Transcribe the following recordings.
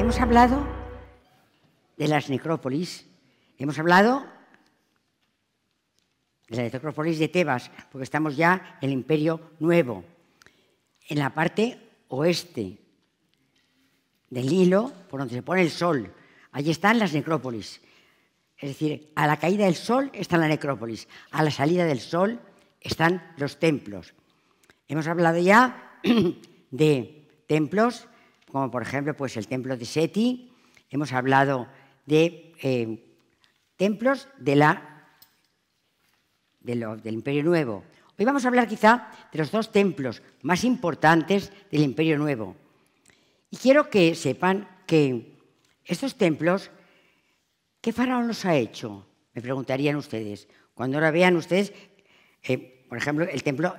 hemos hablado de las necrópolis, hemos hablado de la necrópolis de Tebas, porque estamos ya en el Imperio Nuevo, en la parte oeste del Hilo, por donde se pone el sol. Allí están las necrópolis. Es decir, a la caída del sol están la necrópolis, a la salida del sol están los templos. Hemos hablado ya de templos como por ejemplo pues, el templo de Seti. Hemos hablado de eh, templos de la, del Imperio Nuevo. Hoy vamos a hablar quizá de los dos templos más importantes del Imperio Nuevo. Y quiero que sepan que estos templos, ¿qué faraón los ha hecho? Me preguntarían ustedes. Cuando ahora vean ustedes, eh, por ejemplo, el templo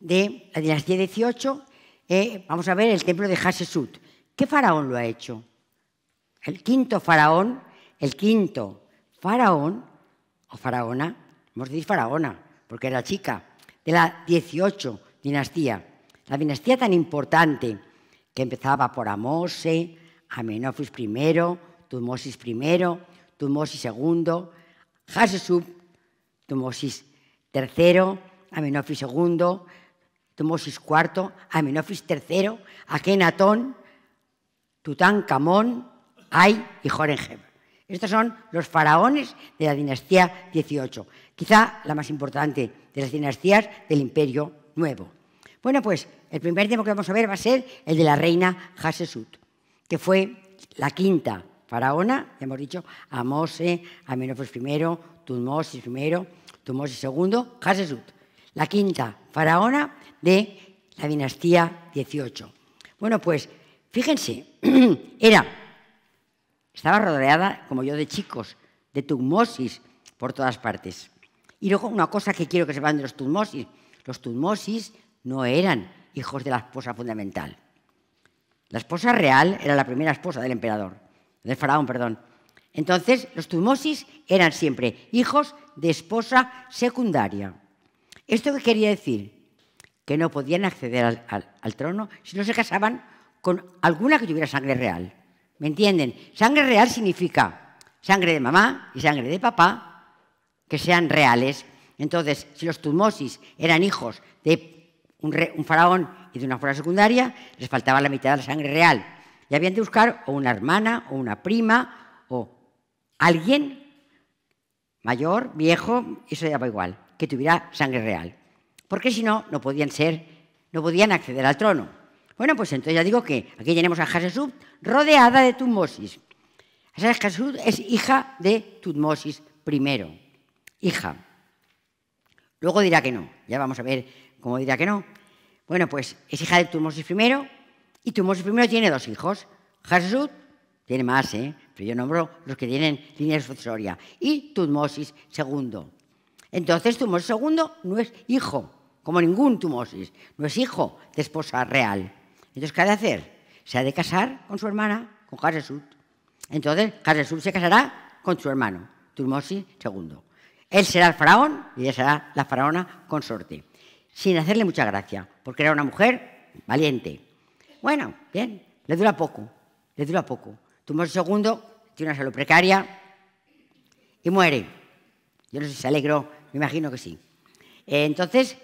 de la dinastía 18, eh, vamos a ver el templo de Hasesut. ¿Qué faraón lo ha hecho? El quinto faraón, el quinto faraón, o faraona, hemos decir faraona, porque era chica, de la 18 dinastía. La dinastía tan importante que empezaba por Amose, Amenofis I, Tutmosis I, Tutmosis II, Hasesut, Tutmosis III, Amenofis II, Tumosis IV, Amenofis III, Akenatón, Tutankamón, Ay y Horenheb. Estos son los faraones de la dinastía XVIII, quizá la más importante de las dinastías del Imperio Nuevo. Bueno, pues el primer tema que vamos a ver va a ser el de la reina Hasesut, que fue la quinta faraona, hemos dicho, Amose, Amenofis I, Tutmosis I, Tutmosis II, Hasesut la quinta faraona de la dinastía 18. Bueno, pues fíjense, era, estaba rodeada, como yo de chicos, de tutmosis por todas partes. Y luego una cosa que quiero que sepan de los tutmosis, los tutmosis no eran hijos de la esposa fundamental. La esposa real era la primera esposa del emperador, del faraón, perdón. Entonces, los tutmosis eran siempre hijos de esposa secundaria. ¿Esto qué quería decir? Que no podían acceder al, trono si no se casaban con alguna que tuviera sangre real. ¿Me entienden? Sangre real significa sangre de mamá y sangre de papá que sean reales. Entonces, si los Tumosis eran hijos de un, faraón y de una fuera secundaria, les faltaba la mitad de la sangre real. Y habían de buscar o una hermana o una prima o alguien mayor, viejo, eso ya va igual que tuviera sangre real, porque si no, no podían ser, no podían acceder al trono. Bueno, pues entonces ya digo que aquí tenemos a Hatshepsut rodeada de Tutmosis. Hatshepsut es hija de Tutmosis I, hija. Luego dirá que no, ya vamos a ver cómo dirá que no. Bueno, pues es hija de Tutmosis I y Tutmosis I tiene dos hijos, Hatshepsut tiene más, ¿eh? pero yo nombro los que tienen línea sucesoria, y Tutmosis II. Entonces, tumor II no es hijo, como ningún tumosis, no es hijo de esposa real. Entonces, ¿qué ha de hacer? Se ha de casar con su hermana, con Haresut. Entonces, Haresut se casará con su hermano, Tumosis II. Él será el faraón y ella será la faraona consorte, sin hacerle mucha gracia, porque era una mujer valiente. Bueno, bien, le dura poco, le dura poco. Tumosis II tiene una salud precaria y muere. Yo no sé si se alegró me imagino que sí. Eh, entonces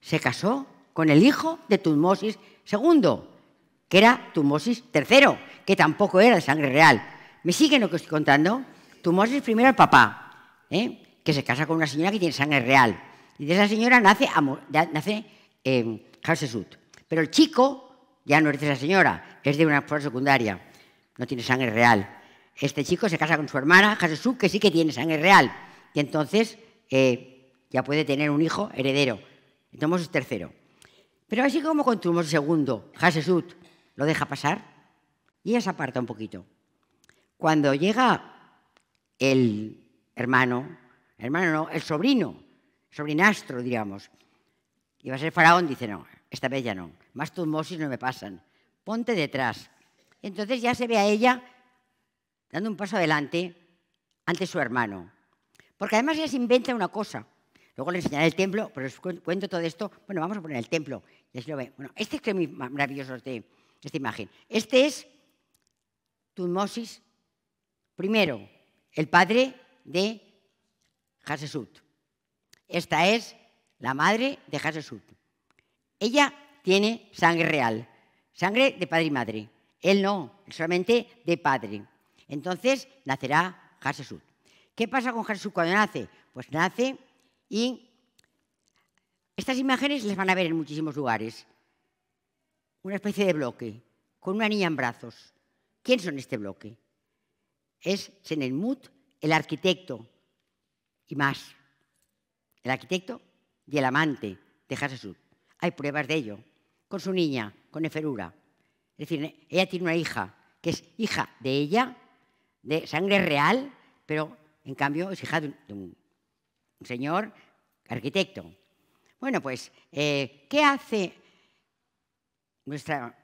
se casó con el hijo de Tumosis II, que era Tumosis III, que tampoco era de sangre real. ¿Me siguen lo que estoy contando? Tumosis I el papá, ¿eh? que se casa con una señora que tiene sangre real. Y de esa señora nace, nace em, Pero el chico ya no es de esa señora, es de una escuela secundaria. No tiene sangre real. Este chico se casa con su hermana, Harsesut, que sí que tiene sangre real. Y entonces ya puede tener un hijo heredero. Entonces es tercero. Pero así como con Tumos segundo, Hasesut lo deja pasar y ella se aparta un poquito. Cuando llega el hermano, hermano no, el sobrino, sobrinastro, diríamos, va a ser faraón, dice no, esta vez ya no, más tumosis no me pasan, ponte detrás. Entonces ya se ve a ella dando un paso adelante ante su hermano. Porque además ella se inventa una cosa. Luego le enseñaré el templo, pero les cuento todo esto. Bueno, vamos a poner el templo. Y lo Bueno, este es muy maravilloso de este, esta imagen. Este es Tutmosis I, el padre de Hasesut. Esta es la madre de Hasesut. Ella tiene sangre real, sangre de padre y madre. Él no, solamente de padre. Entonces nacerá Hasesut. ¿Qué pasa con Jesús cuando nace? Pues nace y estas imágenes las van a ver en muchísimos lugares. Una especie de bloque, con una niña en brazos. ¿Quién son este bloque? Es Senelmut, el arquitecto, y más. El arquitecto y el amante de Jesús. Hay pruebas de ello. Con su niña, con Eferura. Es decir, ella tiene una hija, que es hija de ella, de sangre real, pero en cambio, es hija de un, señor arquitecto. Bueno, pues, eh, ¿qué hace nuestra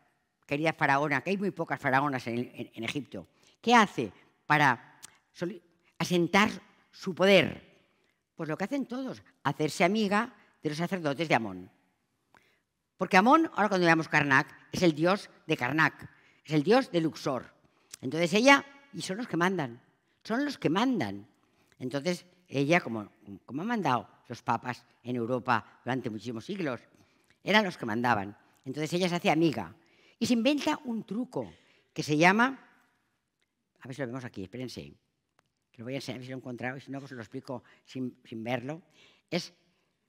querida faraona? Que hay muy pocas faraonas en, Egipto. ¿Qué hace para asentar su poder? Pues lo que hacen todos, hacerse amiga de los sacerdotes de Amón. Porque Amón, ahora cuando llamamos Karnak, es el dios de Karnak, es el dios de Luxor. Entonces ella, y son los que mandan son los que mandan. Entonces, ella, como, como han mandado los papas en Europa durante muchísimos siglos, eran los que mandaban. Entonces ella se hace amiga y se inventa un truco que se llama, a ver si lo vemos aquí, espérense, que lo voy a enseñar, si lo he encontrado, y si no, pues lo explico sin, sin verlo. Es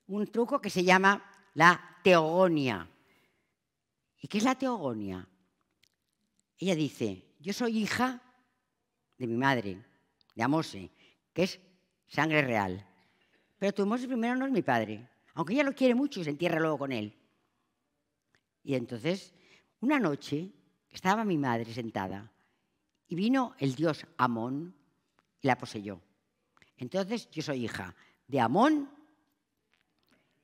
un truco que se llama la teogonia. ¿Y qué es la teogonia? Ella dice, yo soy hija de mi madre, de Amose, que es sangre real. Pero tu Amose primero no es mi padre, aunque ella lo quiere mucho y se entierra luego con él. Y entonces, una noche, estaba mi madre sentada y vino el dios Amón y la poseyó. Entonces, yo soy hija de Amón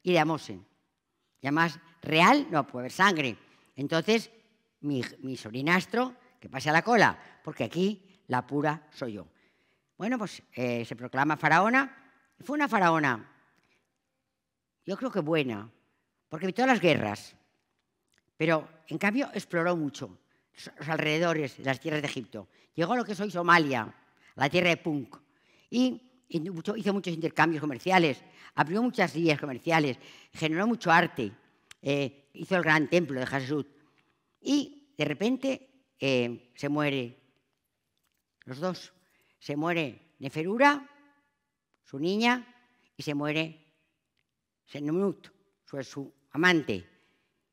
y de Amose. Y además, real no puede haber sangre. Entonces, mi, mi sobrinastro, que pase a la cola, porque aquí la pura soy yo. Bueno, pues eh, se proclama faraona. Fue una faraona, yo creo que buena, porque evitó las guerras, pero en cambio exploró mucho los alrededores de las tierras de Egipto. Llegó a lo que es hoy Somalia, la tierra de Punk, y hizo muchos intercambios comerciales, abrió muchas vías comerciales, generó mucho arte, eh, hizo el gran templo de Jesús. Y de repente eh, se muere los dos. Se muere Neferura, su niña, y se muere Senemut, su, amante.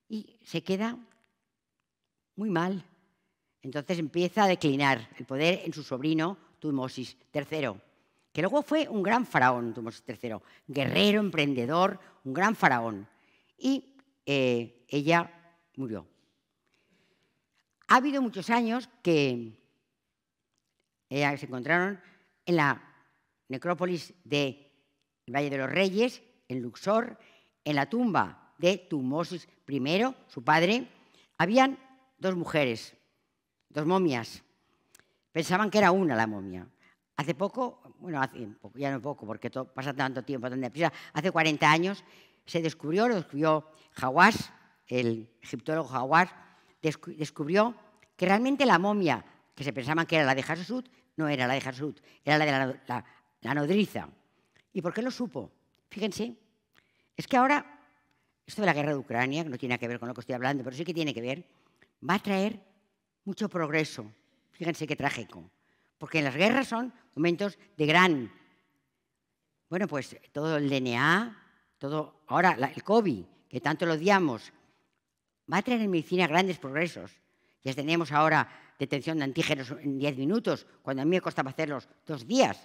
Y se queda muy mal. Entonces empieza a declinar el poder en su sobrino Tumosis III, que luego fue un gran faraón, Tumosis III, guerrero, emprendedor, un gran faraón. Y eh, ella murió. Ha habido muchos años que eh, se encontraron en la necrópolis del de Valle de los Reyes, en Luxor, en la tumba de Tumosis I, su padre, habían dos mujeres, dos momias. Pensaban que era una la momia. Hace poco, bueno, hace poco, ya no poco, porque pasa tanto tiempo, tan deprisa, hace 40 años se descubrió, lo descubrió Hawass, el egiptólogo Hawass, descubrió que realmente la momia que se pensaban que era la de Jasusud, no era la de Jasut, era la de la, nodriza. ¿Y por qué lo supo? Fíjense, es que ahora, esto de la guerra de Ucrania, que no tiene que ver con lo que estoy hablando, pero sí que tiene que ver, va a traer mucho progreso. Fíjense qué trágico. Porque las guerras son momentos de gran. Bueno, pues todo el DNA, todo. Ahora el COVID, que tanto lo odiamos, va a traer en medicina grandes progresos. Ya tenemos ahora detención de antígenos en 10 minutos, cuando a mí me costaba hacerlos dos días.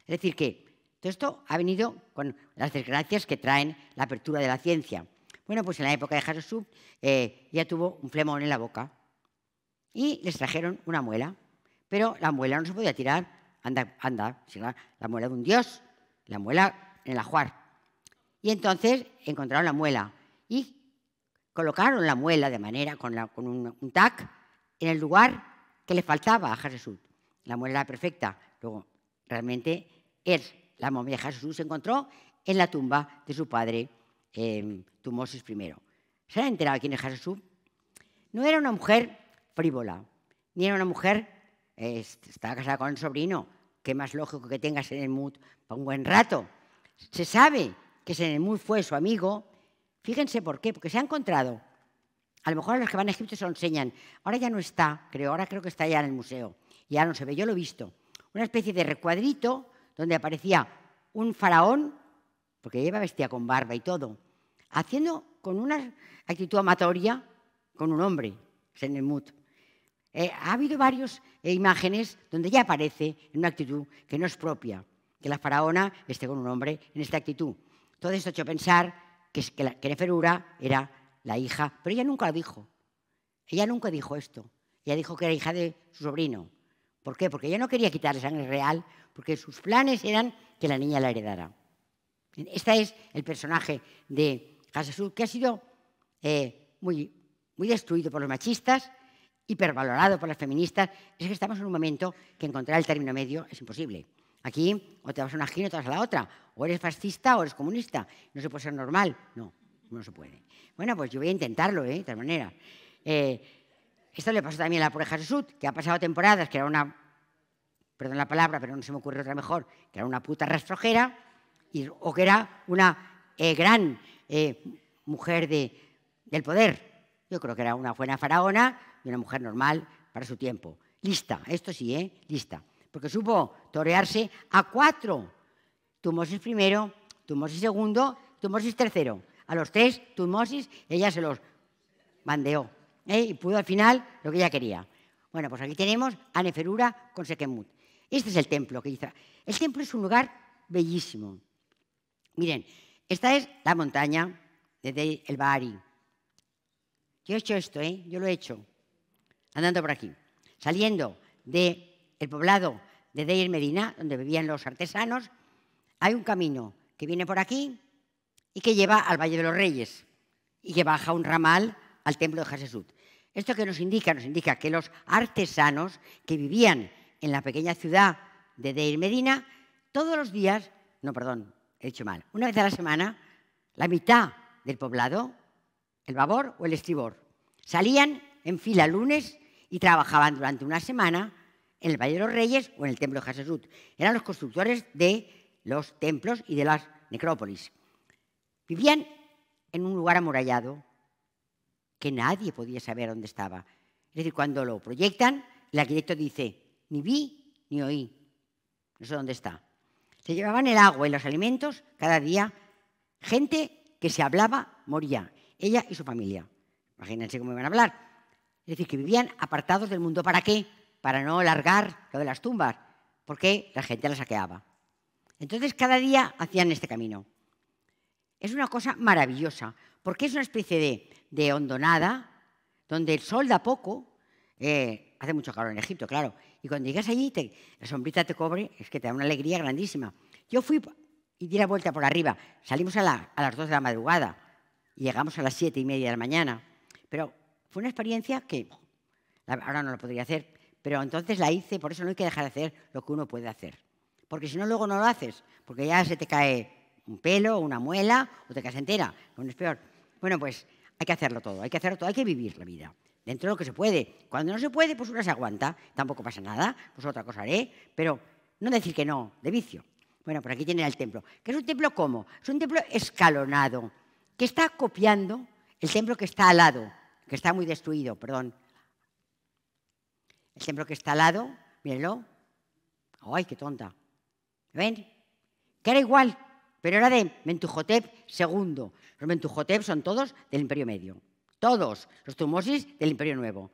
Es decir, que todo esto ha venido con las desgracias que traen la apertura de la ciencia. Bueno, pues en la época de Jarosub eh, ya tuvo un flemón en la boca y les trajeron una muela, pero la muela no se podía tirar, anda, anda, la, muela de un dios, la muela en el ajuar. Y entonces encontraron la muela y colocaron la muela de manera con, con un, un tac en el lugar que le faltaba a Jesús, la era perfecta. Luego, realmente, es la momia de Jesús, se encontró en la tumba de su padre, eh, em, Tumosis I. ¿Se ha enterado quién es Jesús? No era una mujer frívola, ni era una mujer, que estaba casada con un sobrino, qué más lógico que tengas en el para un buen rato. Se sabe que Senemut fue su amigo. Fíjense por qué, porque se ha encontrado a lo mejor a los que van a Egipto se lo enseñan. Ahora ya no está, creo, ahora creo que está ya en el museo. Ya no se ve, yo lo he visto. Una especie de recuadrito donde aparecía un faraón, porque lleva vestida con barba y todo, haciendo con una actitud amatoria con un hombre, Senemut. Eh, ha habido varias eh, imágenes donde ya aparece en una actitud que no es propia, que la faraona esté con un hombre en esta actitud. Todo esto ha hecho pensar que, que, la, que Neferura era la hija, pero ella nunca lo dijo. Ella nunca dijo esto. Ella dijo que era hija de su sobrino. ¿Por qué? Porque ella no quería quitarle sangre real, porque sus planes eran que la niña la heredara. Este es el personaje de Casa sur que ha sido eh, muy, muy destruido por los machistas, hipervalorado por las feministas. Es que estamos en un momento que encontrar el término medio es imposible. Aquí o te vas a una gira o te vas a la otra. O eres fascista o eres comunista. No se puede ser normal. No, no se puede. Bueno, pues yo voy a intentarlo, ¿eh? de tal manera eh, esto le pasó también a la de Sud, que ha pasado temporadas, que era una, perdón la palabra, pero no se me ocurre otra mejor, que era una puta rastrojera, o que era una eh, gran eh, mujer de, del poder. Yo creo que era una buena faraona y una mujer normal para su tiempo. Lista, esto sí, ¿eh? Lista. Porque supo torearse a cuatro. Tumosis primero, tumosis segundo, tumosis tercero. A los tres, tumosis ella se los mandeó. ¿eh? Y pudo al final lo que ella quería. Bueno, pues aquí tenemos a Neferura con Sekemut. Este es el templo que hizo. El templo es un lugar bellísimo. Miren, esta es la montaña de el Bahari. Yo he hecho esto, ¿eh? yo lo he hecho, andando por aquí, saliendo del poblado de Deir Medina, donde vivían los artesanos, hay un camino que viene por aquí, y que lleva al Valle de los Reyes y que baja un ramal al templo de Jasesut. ¿Esto que nos indica? Nos indica que los artesanos que vivían en la pequeña ciudad de Deir Medina, todos los días, no, perdón, he dicho mal, una vez a la semana, la mitad del poblado, el babor o el estribor, salían en fila lunes y trabajaban durante una semana en el Valle de los Reyes o en el Templo de Jasesut. Eran los constructores de los templos y de las necrópolis. Vivían en un lugar amurallado que nadie podía saber dónde estaba. Es decir, cuando lo proyectan, el arquitecto dice, ni vi ni oí, no sé dónde está. Se llevaban el agua y los alimentos cada día. Gente que se hablaba moría, ella y su familia. Imagínense cómo iban a hablar. Es decir, que vivían apartados del mundo. ¿Para qué? Para no largar lo de las tumbas, porque la gente las saqueaba. Entonces cada día hacían este camino es una cosa maravillosa, porque es una especie de, de hondonada donde el sol da poco, eh, hace mucho calor en Egipto, claro, y cuando llegas allí, la sombrita te cobre, es que te da una alegría grandísima. Yo fui y di la vuelta por arriba, salimos a, las 2 de la madrugada y llegamos a las 7 y media de la mañana, pero fue una experiencia que ahora no lo podría hacer, pero entonces la hice, por eso no hay que dejar de hacer lo que uno puede hacer. Porque si no, luego no lo haces, porque ya se te cae un pelo, una muela, o te casa entera, no es peor. Bueno, pues hay que hacerlo todo, hay que hacerlo todo, hay que vivir la vida, dentro de lo que se puede. Cuando no se puede, pues una se aguanta, tampoco pasa nada, pues otra cosa haré, pero no decir que no, de vicio. Bueno, por aquí tienen el templo. ¿Qué es un templo cómo? Es un templo escalonado, que está copiando el templo que está al lado, que está muy destruido, perdón. El templo que está al lado, mírenlo. ¡Ay, qué tonta! ¿Ven? Que era igual, pero era de Mentuhotep II. Los Mentuhotep son todos del Imperio Medio, todos los Tumosis del Imperio Nuevo.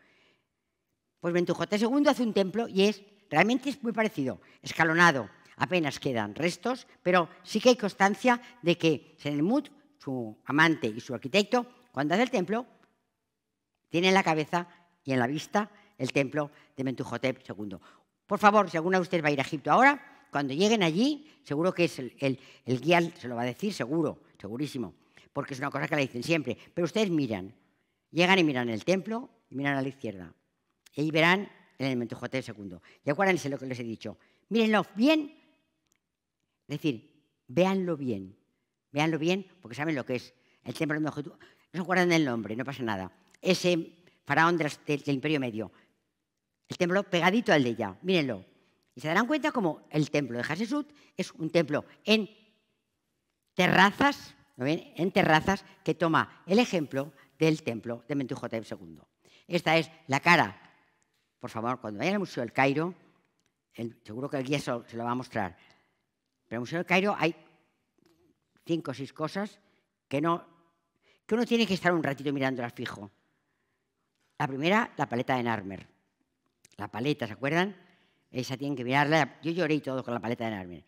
Pues Mentuhotep II hace un templo y es realmente es muy parecido, escalonado. Apenas quedan restos, pero sí que hay constancia de que Senemut, su amante y su arquitecto, cuando hace el templo, tiene en la cabeza y en la vista el templo de Mentuhotep II. Por favor, si alguna de ustedes va a ir a Egipto ahora, cuando lleguen allí, seguro que es el, guía se lo va a decir, seguro, segurísimo, porque es una cosa que le dicen siempre. Pero ustedes miran, llegan y miran el templo y miran a la izquierda. Y ahí verán el elemento J segundo. Y acuérdense lo que les he dicho. Mírenlo bien, es decir, véanlo bien. Véanlo bien porque saben lo que es el templo de No se acuerdan el nombre, no pasa nada. Ese faraón del, del Imperio Medio. El templo pegadito al de ella, mírenlo. Y se darán cuenta como el templo de Hasesut es un templo en terrazas, ven? en terrazas que toma el ejemplo del templo de Mentuhotep II. Esta es la cara. Por favor, cuando vayan al Museo del Cairo, seguro que el guía se lo, va a mostrar. Pero en el Museo del Cairo hay cinco o seis cosas que, no, que uno tiene que estar un ratito mirándolas fijo. La primera, la paleta de Narmer. La paleta, ¿se acuerdan? esa tienen que mirarla. Yo lloré y todo con la paleta de Narmer.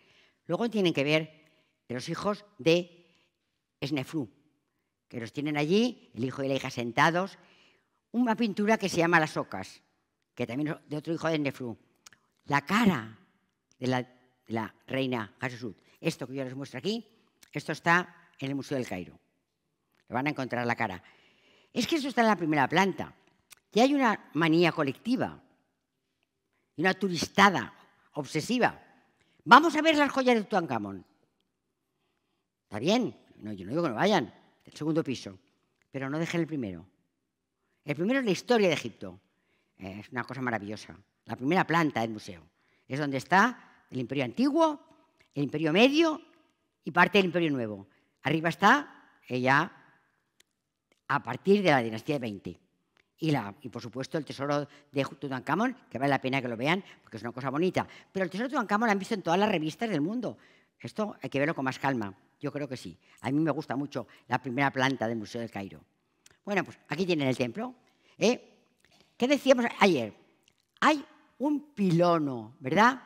Luego tienen que ver de los hijos de Snefru, que los tienen allí, el hijo y la hija sentados. Una pintura que se llama Las Ocas, que también es de otro hijo de Snefru. La cara de la, reina Hatshepsut. Esto que yo les muestro aquí, esto está en el Museo del Cairo. Le van a encontrar la cara. Es que eso está en la primera planta. Y hay una manía colectiva una turistada obsesiva. Vamos a ver las joyas de Tutankamón. Está bien, no, yo no digo que no vayan, el segundo piso, pero no dejen el primero. El primero es la historia de Egipto. Es una cosa maravillosa. La primera planta del museo. Es donde está el imperio antiguo, el imperio medio y parte del imperio nuevo. Arriba está ella a partir de la dinastía de 20 y, por supuesto el tesoro de Tutankamón, que vale la pena que lo vean porque es una cosa bonita. Pero el tesoro de Tutankamón lo han visto en todas las revistas del mundo. Esto hay que verlo con más calma. Yo creo que sí. A mí me gusta mucho la primera planta del Museo del Cairo. Bueno, pues aquí tienen el templo. ¿eh? ¿Qué decíamos ayer? Hay un pilono, ¿verdad?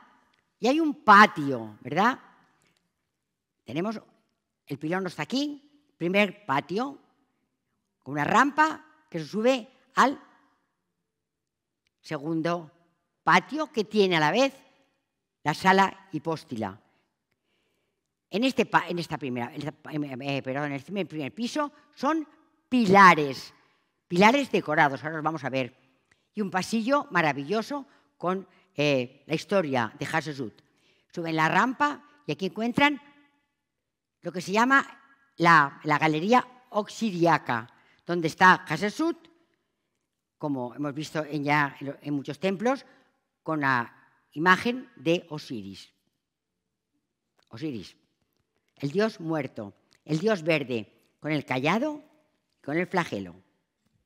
Y hay un patio, ¿verdad? Tenemos, el pilono está aquí, primer patio, con una rampa que se sube al segundo patio que tiene a la vez la sala hipóstila. En este, en esta primera, en eh, este primer piso son pilares, pilares decorados, ahora los vamos a ver, y un pasillo maravilloso con eh, la historia de sud Suben la rampa y aquí encuentran lo que se llama la, galería oxidiaca, donde está Hasesut, como hemos visto en ya en muchos templos, con la imagen de Osiris. Osiris, el dios muerto, el dios verde, con el callado, y con el flagelo,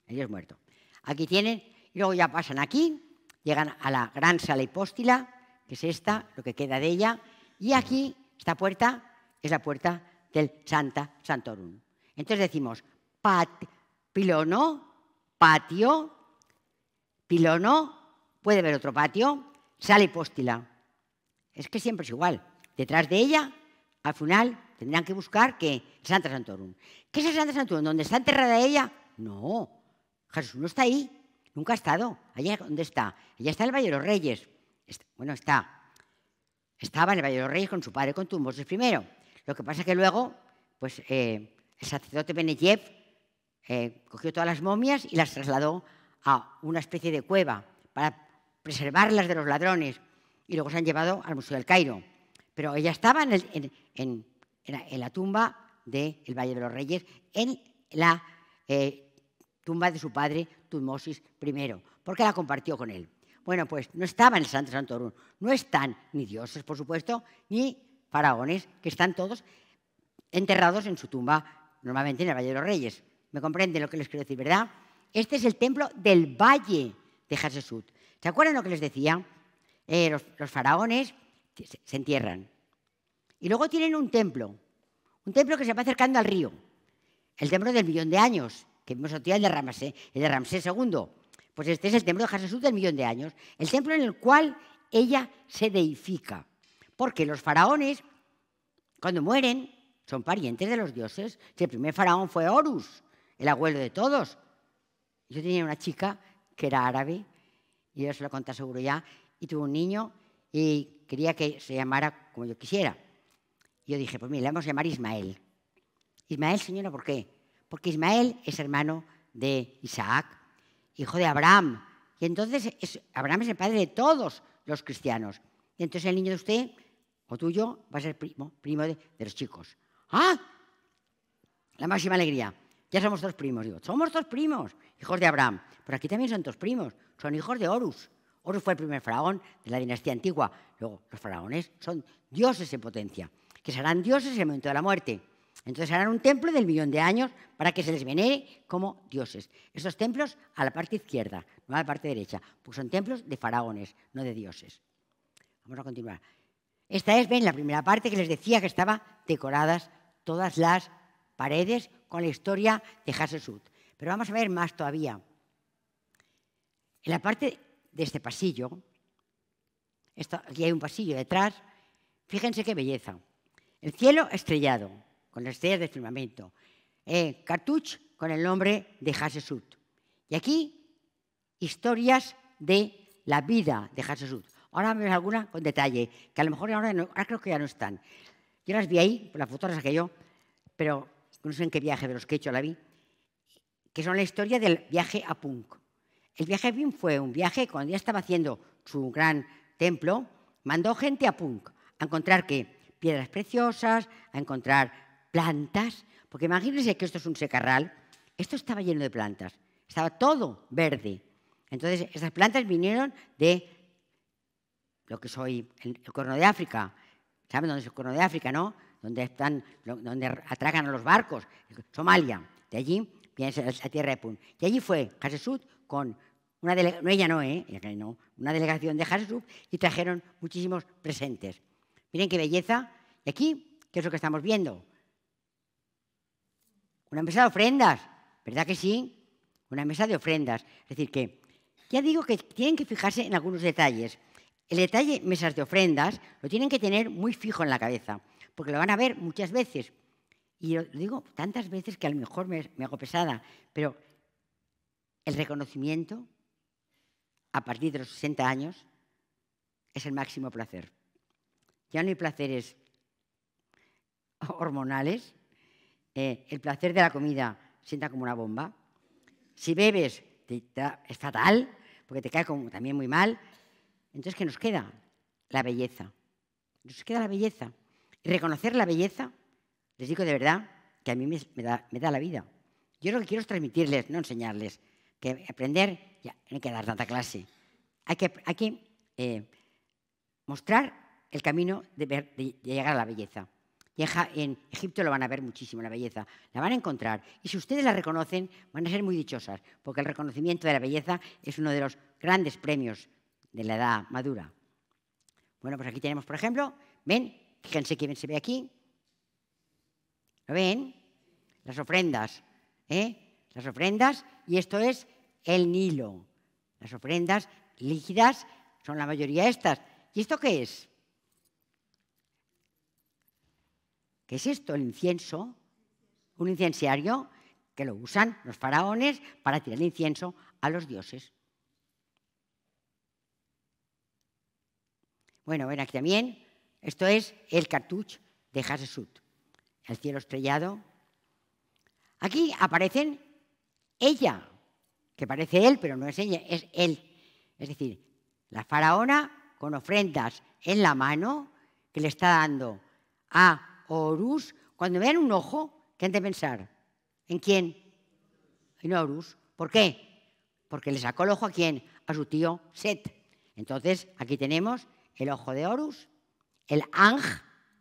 el dios muerto. Aquí tienen, y luego ya pasan aquí, llegan a la gran sala hipóstila, que es esta, lo que queda de ella, y aquí, esta puerta, es la puerta del Santa Santorum. Entonces decimos, pilono, patio, Pilono, puede ver otro patio, sale Póstila. Es que siempre es igual. Detrás de ella, al final, tendrán que buscar que Santa Santorum. ¿Qué es el Santa Santorum? ¿Dónde está enterrada ella? No, Jesús no está ahí, nunca ha estado. Allá, ¿dónde está? Allá está el Valle de los Reyes. bueno, está. Estaba en el Valle de los Reyes con su padre, con Tumbos primero. Lo que pasa que luego, pues eh, el sacerdote Benetjev eh, cogió todas las momias y las trasladó a una especie de cueva para preservarlas de los ladrones y luego se han llevado al Museo del Cairo. Pero ella estaba en, la, tumba del Valle de los Reyes, en la eh, tumba de su padre, Tutmosis I, porque la compartió con él. Bueno, pues no estaba en el Santo Santorum, no están ni dioses, por supuesto, ni faraones, que están todos enterrados en su tumba, normalmente en el Valle de los Reyes. ¿Me comprenden lo que les quiero decir, verdad? Este es el templo del valle de Jasesut. ¿Se acuerdan lo que les decía? Eh, los, faraones se, entierran. Y luego tienen un templo, un templo que se va acercando al río, el templo del millón de años, que vimos otro el de Ramsés, de II. Pues este es el templo de Hatshepsut del millón de años, el templo en el cual ella se deifica. Porque los faraones, cuando mueren, son parientes de los dioses. el primer faraón fue Horus, el abuelo de todos. Yo tenía una chica que era árabe, y yo se lo conté seguro ya, y tuvo un niño y quería que se llamara como yo quisiera. Y Yo dije, pues mira, le vamos a llamar Ismael. Ismael, señora, ¿por qué? Porque Ismael es hermano de Isaac, hijo de Abraham. Y entonces Abraham es el padre de todos los cristianos. Y entonces el niño de usted o tuyo va a ser primo, primo de, de los chicos. ¡Ah! La máxima alegría. Ya somos dos primos. Digo, somos dos primos hijos de Abraham. Pero aquí también son tus primos, son hijos de Horus. Horus fue el primer faraón de la dinastía antigua. Luego, los faraones son dioses en potencia, que serán dioses en el momento de la muerte. Entonces harán un templo del millón de años para que se les venere como dioses. Esos templos a la parte izquierda, no a la parte derecha, porque son templos de faraones, no de dioses. Vamos a continuar. Esta es, ven, la primera parte que les decía que estaban decoradas todas las paredes con la historia de Hasesut. Pero vamos a ver más todavía. En la parte de este pasillo, esto, aquí hay un pasillo detrás, fíjense qué belleza. El cielo estrellado, con las estrellas del firmamento. Eh, cartuch con el nombre de Hasesud. Y aquí, historias de la vida de Hasesud. Ahora ver alguna con detalle, que a lo mejor ahora, creo que ya no están. Yo las vi ahí, por las fotos que yo, pero no sé en qué viaje, de los que he hecho la vi que son la historia del viaje a Punk. El viaje a Punk fue un viaje cuando ya estaba haciendo su gran templo, mandó gente a Punk a encontrar ¿qué? piedras preciosas, a encontrar plantas, porque imagínense que esto es un secarral, esto estaba lleno de plantas, estaba todo verde. Entonces, esas plantas vinieron de lo que soy el, el Corno de África. ¿Saben dónde es el Cuerno de África, no? Donde, están, donde atracan a los barcos. Somalia. De allí piensa la tierra de Pun. Y allí fue Hasesud con una delegación, no ella no, ¿eh? una delegación de Hasesud y trajeron muchísimos presentes. Miren qué belleza. Y aquí, ¿qué es lo que estamos viendo? Una mesa de ofrendas, ¿verdad que sí? Una mesa de ofrendas. Es decir, que ya digo que tienen que fijarse en algunos detalles. El detalle mesas de ofrendas lo tienen que tener muy fijo en la cabeza, porque lo van a ver muchas veces. Y lo digo tantas veces que a lo mejor me, hago pesada, pero el reconocimiento a partir de los 60 años es el máximo placer. Ya no hay placeres hormonales. Eh, el placer de la comida sienta como una bomba. Si bebes, es fatal, tal, porque te cae como, también muy mal. Entonces, ¿qué nos queda? La belleza. Nos queda la belleza. Y reconocer la belleza les digo de verdad que a mí me da, la vida. Yo lo que quiero es transmitirles, no enseñarles, que aprender, ya, no hay que dar tanta clase. Hay que, eh, mostrar el camino de, llegar a la belleza. en, Egipto lo van a ver muchísimo, la belleza. La van a encontrar. Y si ustedes la reconocen, van a ser muy dichosas, porque el reconocimiento de la belleza es uno de los grandes premios de la edad madura. Bueno, pues aquí tenemos, por ejemplo, ven, fíjense que se ve aquí, ¿Lo ven? Las ofrendas. ¿eh? Las ofrendas, y esto es el Nilo. Las ofrendas líquidas son la mayoría estas. ¿Y esto qué es? ¿Qué es esto? El incienso. Un incensiario que lo usan los faraones para tirar incienso a los dioses. Bueno, ven aquí también. Esto es el cartucho de Hasesut el cielo estrellado. Aquí aparecen ella, que parece él, pero no es ella, es él. Es decir, la faraona con ofrendas en la mano que le está dando a Horus. Cuando vean un ojo, ¿qué han de pensar? ¿En quién? En Horus. ¿Por qué? Porque le sacó el ojo a quién? A su tío Set. Entonces, aquí tenemos el ojo de Horus, el Anj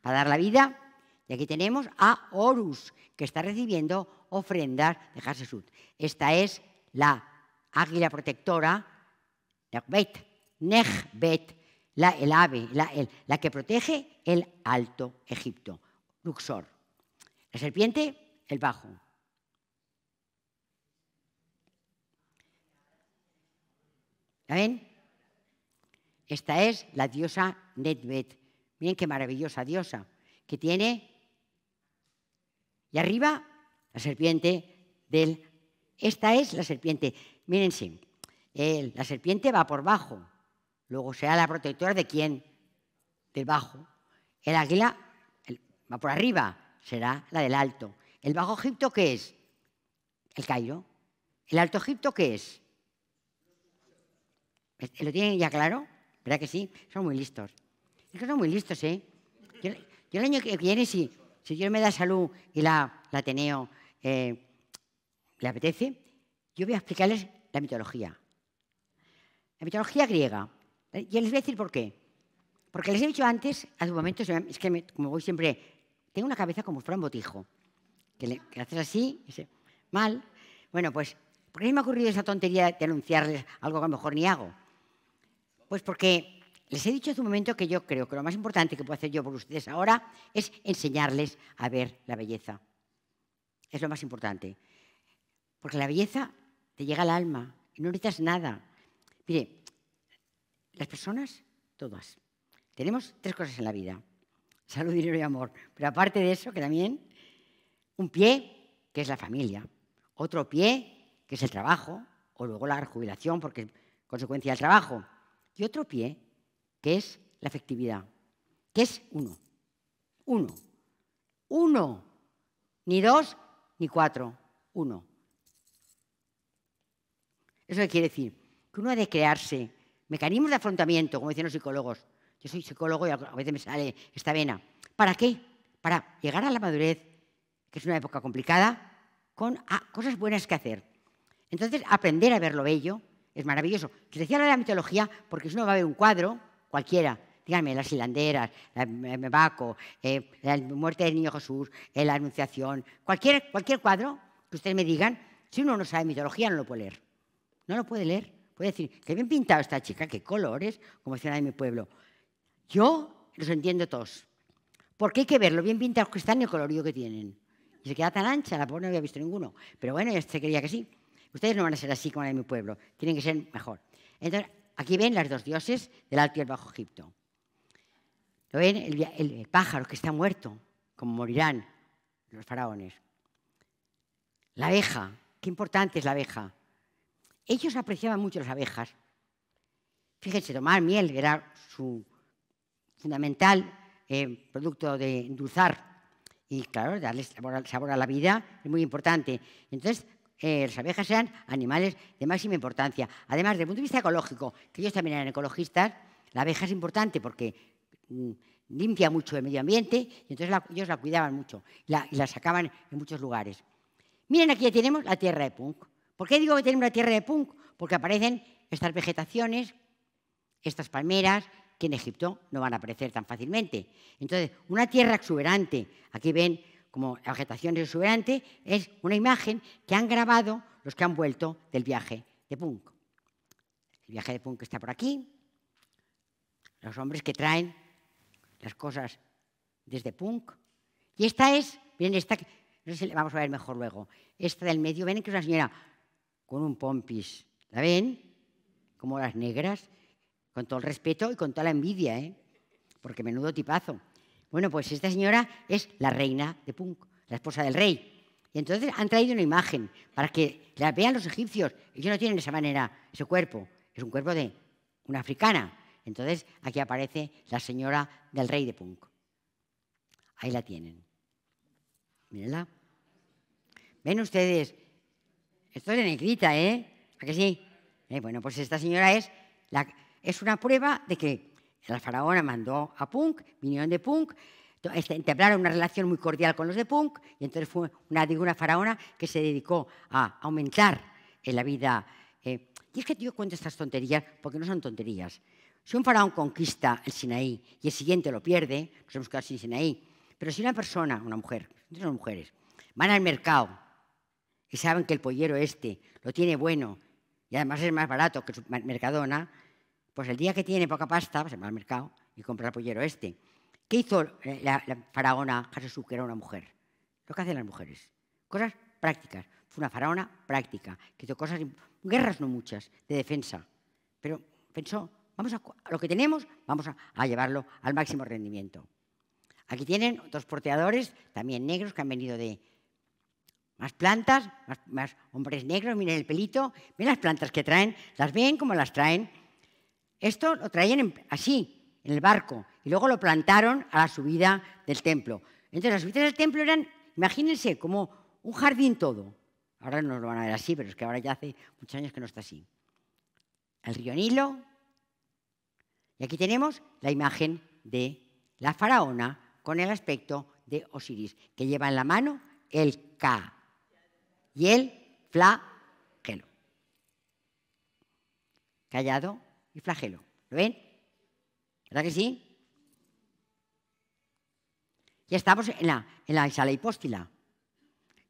para dar la vida, y aquí tenemos a Horus, que está recibiendo ofrendas de Hasesut. Esta es la águila protectora, Nechbet, el ave, la, que protege el Alto Egipto, Luxor. La serpiente, el bajo. ¿La ven? Esta es la diosa Netbet. Miren qué maravillosa diosa, que tiene y arriba, la serpiente del... Esta es la serpiente. Mírense, la serpiente va por bajo. Luego será la protectora de quién? Del bajo. El águila va por arriba, será la del alto. ¿El Bajo Egipto qué es? El Cairo. ¿El Alto Egipto qué es? ¿Este ¿Lo tienen ya claro? ¿Verdad que sí? Son muy listos. Es son muy listos, ¿eh? Yo, yo el año que viene, sí. Si yo me da salud y la, la Ateneo eh, le apetece, yo voy a explicarles la mitología. La mitología griega. Y les voy a decir por qué. Porque les he dicho antes, hace un momento, es que como voy siempre, tengo una cabeza como un Botijo, que haces así, mal. Bueno, pues, ¿por qué me ha ocurrido esa tontería de anunciarles algo que a lo mejor ni hago? Pues porque les he dicho hace un momento que yo creo que lo más importante que puedo hacer yo por ustedes ahora es enseñarles a ver la belleza. Es lo más importante. Porque la belleza te llega al alma y no necesitas nada. Mire, las personas, todas, tenemos tres cosas en la vida. Salud, dinero y amor. Pero aparte de eso, que también un pie, que es la familia. Otro pie, que es el trabajo, o luego la jubilación, porque es consecuencia del trabajo. Y otro pie, que es la efectividad, que es uno. Uno. Uno. Ni dos, ni cuatro. Uno. ¿Eso qué quiere decir? Que uno ha de crearse mecanismos de afrontamiento, como decían los psicólogos. Yo soy psicólogo y a veces me sale esta vena. ¿Para qué? Para llegar a la madurez, que es una época complicada, con ah, cosas buenas que hacer. Entonces, aprender a ver lo bello es maravilloso. Que decía la la mitología, porque si uno va a ver un cuadro, cualquiera, díganme, las hilanderas, el mebaco, eh, la muerte del niño Jesús, eh, la Anunciación, cualquier, cualquier cuadro que ustedes me digan, si uno no sabe mitología no lo puede leer. No lo puede leer. Puede decir, qué bien pintado esta chica, qué colores, como una de mi pueblo. Yo los entiendo todos. Porque hay que ver lo bien pintados que están y el colorido que tienen. Y se queda tan ancha, la pobre no había visto ninguno. Pero bueno, yo se creía que sí. Ustedes no van a ser así como la de mi pueblo. Tienen que ser mejor. Entonces, Aquí ven las dos dioses del Alto y el Bajo Egipto. ¿Lo ven? El, pájaro que está muerto, como morirán los faraones. La abeja, qué importante es la abeja. Ellos apreciaban mucho las abejas. Fíjense, tomar miel era su fundamental eh, producto de endulzar. Y claro, darle sabor a, sabor a la vida es muy importante. Entonces, las abejas sean animales de máxima importancia. Además, desde el punto de vista ecológico, que ellos también eran ecologistas, la abeja es importante porque mm, limpia mucho el medio ambiente y entonces ellos la cuidaban mucho y la sacaban en muchos lugares. Miren, aquí ya tenemos la tierra de punk. ¿Por qué digo que tenemos la tierra de punk? Porque aparecen estas vegetaciones, estas palmeras, que en Egipto no van a aparecer tan fácilmente. Entonces, una tierra exuberante. Aquí ven como Agitación exuberante, es una imagen que han grabado los que han vuelto del viaje de Punk. El viaje de Punk está por aquí. Los hombres que traen las cosas desde Punk. Y esta es, miren, esta, no sé si vamos a ver mejor luego. Esta del medio, ven que es una señora con un pompis. ¿La ven? Como las negras, con todo el respeto y con toda la envidia, ¿eh? porque menudo tipazo. Bueno, pues esta señora es la reina de Punk, la esposa del rey. Y entonces han traído una imagen para que la vean los egipcios. Ellos no tienen esa manera, ese cuerpo. Es un cuerpo de una africana. Entonces aquí aparece la señora del rey de Punk. Ahí la tienen. Mírenla. ¿Ven ustedes? Esto es de negrita, ¿eh? ¿A que sí? Eh, bueno, pues esta señora es, es una prueba de que la faraona mandó a Punk, vinieron de Punk, este, entablaron una relación muy cordial con los de Punk y entonces fue una, faraona que se dedicó a aumentar en eh, la vida. Eh. y es que yo cuento estas tonterías porque no son tonterías. Si un faraón conquista el Sinaí y el siguiente lo pierde, nos hemos quedado sin Sinaí, pero si una persona, una mujer, son mujeres, van al mercado y saben que el pollero este lo tiene bueno y además es más barato que su Mercadona, pues el día que tiene poca pasta, pues va al mercado y compra el pollero este. ¿Qué hizo eh, la, faraona Jasusu, que era una mujer? Lo que hacen las mujeres. Cosas prácticas. Fue una faraona práctica, que hizo cosas, guerras no muchas, de defensa. Pero pensó, vamos a, lo que tenemos, vamos a, llevarlo al máximo rendimiento. Aquí tienen otros porteadores, también negros, que han venido de más plantas, más, más hombres negros, miren el pelito, miren las plantas que traen, las ven como las traen, esto lo traían así, en el barco, y luego lo plantaron a la subida del templo. Entonces, las subidas del templo eran, imagínense, como un jardín todo. Ahora no lo van a ver así, pero es que ahora ya hace muchos años que no está así. El río Nilo. Y aquí tenemos la imagen de la faraona con el aspecto de Osiris, que lleva en la mano el Ka y el flagelo. Callado y flagelo. ¿Lo ven? ¿Verdad que sí? Ya estamos en la, sala hipóstila,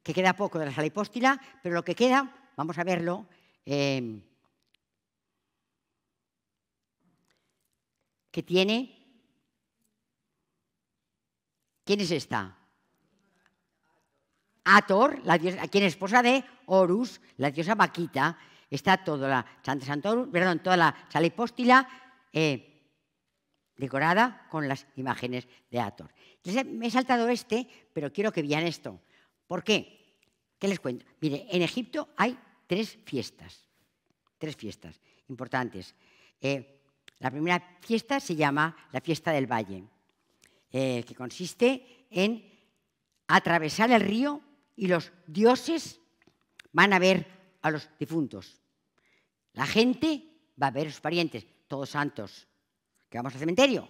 que queda poco de la sala hipóstila, pero lo que queda, vamos a verlo. ¿Qué em, que tiene. ¿Quién es esta? Ator, la diosa, quien es esposa de Horus, la diosa Maquita? está toda la Santa perdón, toda la sala hipóstila eh, decorada con las imágenes de Ator. me he saltado este, pero quiero que vean esto. ¿Por qué? ¿Qué les cuento? Mire, en Egipto hay tres fiestas, tres fiestas importantes. Eh, la primera fiesta se llama la fiesta del valle, eh, que consiste en atravesar el río y los dioses van a ver a los difuntos. La gente va a ver a sus parientes, todos santos, que vamos al cementerio.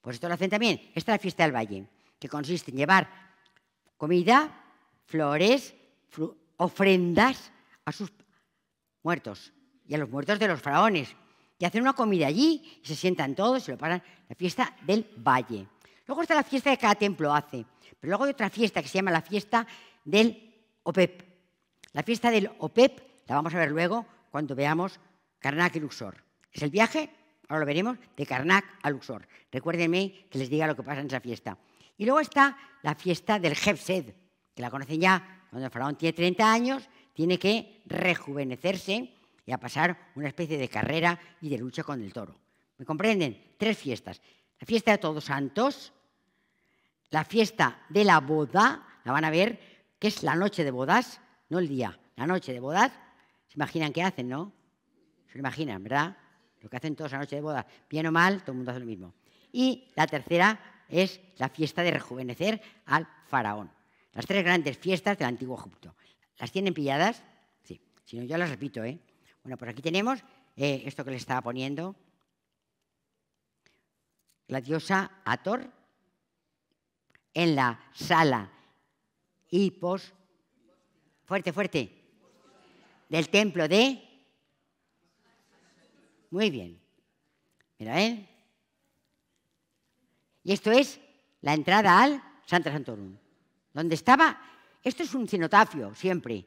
Pues esto lo hacen también. Esta es la fiesta del valle, que consiste en llevar comida, flores, ofrendas a sus muertos y a los muertos de los faraones. Y hacen una comida allí, y se sientan todos y lo paran. La fiesta del valle. Luego está la fiesta que cada templo hace. Pero luego hay otra fiesta que se llama la fiesta del OPEP, la fiesta del OPEP e la vamos a ver luego cuando veamos Karnak y Luxor. Es el viaje, ahora lo veremos, de Karnak a Luxor. Recuérdenme que les diga lo que pasa en esa fiesta. Y luego está la fiesta del e Sed, que la conocen ya, cuando el faraón tiene 30 años, tiene que rejuvenecerse y a pasar una especie de carrera y de lucha con el toro. ¿Me comprenden? Tres fiestas. La fiesta de Todos Santos, la fiesta de la boda, la van a ver, que es la noche de bodas, no el día, la noche de bodas, se imaginan qué hacen, ¿no? Se lo imaginan, ¿verdad? Lo que hacen todos la noche de bodas, bien o mal, todo el mundo hace lo mismo. Y la tercera es la fiesta de rejuvenecer al faraón. Las tres grandes fiestas del antiguo Egipto. ¿Las tienen pilladas? Sí, si no, yo las repito, ¿eh? Bueno, pues aquí tenemos eh, esto que le estaba poniendo. La diosa Ator en la sala hipos Fuerte, fuerte. Del templo de... Muy bien. Mira, ¿eh? Y esto es la entrada al Santa Santorum. Donde estaba, esto es un cenotafio siempre.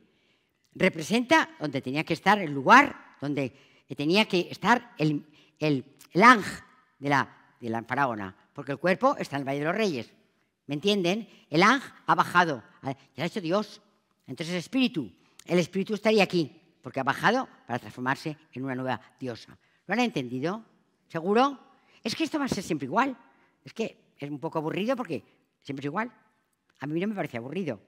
Representa donde tenía que estar el lugar, donde tenía que estar el, el, de la, de la faraona, porque el cuerpo está en el Valle de los Reyes. ¿Me entienden? El ang ha bajado, ya ha hecho Dios. Entonces espíritu, el espíritu estaría aquí, porque ha bajado para transformarse en una nueva diosa. ¿Lo han entendido? ¿Seguro? Es que esto va a ser siempre igual. Es que es un poco aburrido porque siempre es igual. A mí no me parece aburrido.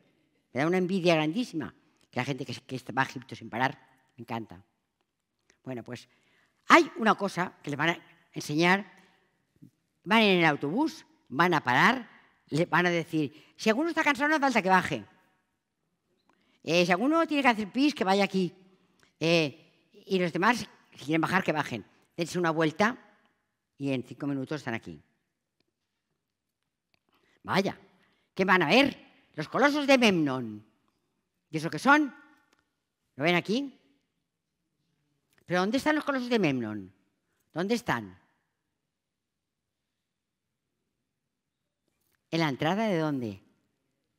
Me da una envidia grandísima que la gente que, está va a Egipto sin parar. Me encanta. Bueno, pues hay una cosa que les van a enseñar. Van en el autobús, van a parar, les van a decir, si alguno está cansado no falta que baje. Eh, si alguno tiene que hacer pis, que vaya aquí. Eh, y los demás, si quieren bajar, que bajen. Dense una vuelta y en cinco minutos están aquí. Vaya, ¿qué van a ver? Los colosos de Memnon. ¿Y eso qué son? ¿Lo ven aquí? ¿Pero dónde están los colosos de Memnon? ¿Dónde están? ¿En la entrada de dónde?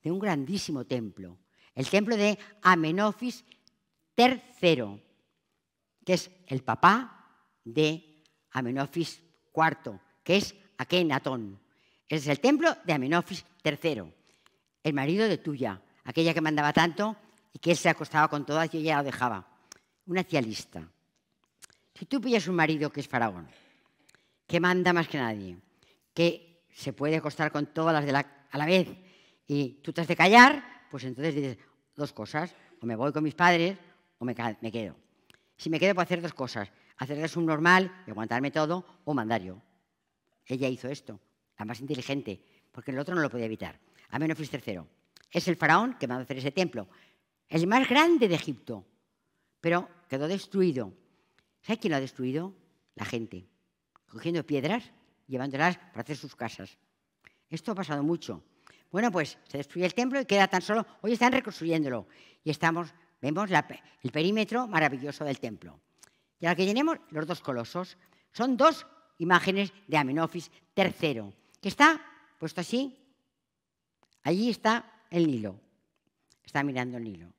De un grandísimo templo el templo de Amenofis III, que es el papá de Amenofis IV, que es Akenatón. Es el templo de Amenofis III, el marido de Tuya, aquella que mandaba tanto y que él se acostaba con todas y ella lo dejaba. Una cialista. Si tú pillas un marido que es faraón, que manda más que nadie, que se puede acostar con todas las de a la vez y tú te has de callar, pues entonces dices, dos cosas. O me voy con mis padres o me, quedo. Si me quedo, puedo hacer dos cosas. hacerles un normal y aguantarme todo o mandar yo. Ella hizo esto, la más inteligente, porque el otro no lo podía evitar. A menos fui tercero. Es el faraón que mandó hacer ese templo. El más grande de Egipto. Pero quedó destruido. ¿Sabes quién lo ha destruido? La gente. Cogiendo piedras, llevándolas para hacer sus casas. Esto ha pasado mucho. Bueno, pues se destruye el templo y queda tan solo, hoy están reconstruyéndolo y estamos, vemos el perímetro maravilloso del templo. Y ahora que tenemos los dos colosos, son dos imágenes de Amenofis III, que está puesto así, allí está el Nilo, está mirando el Nilo.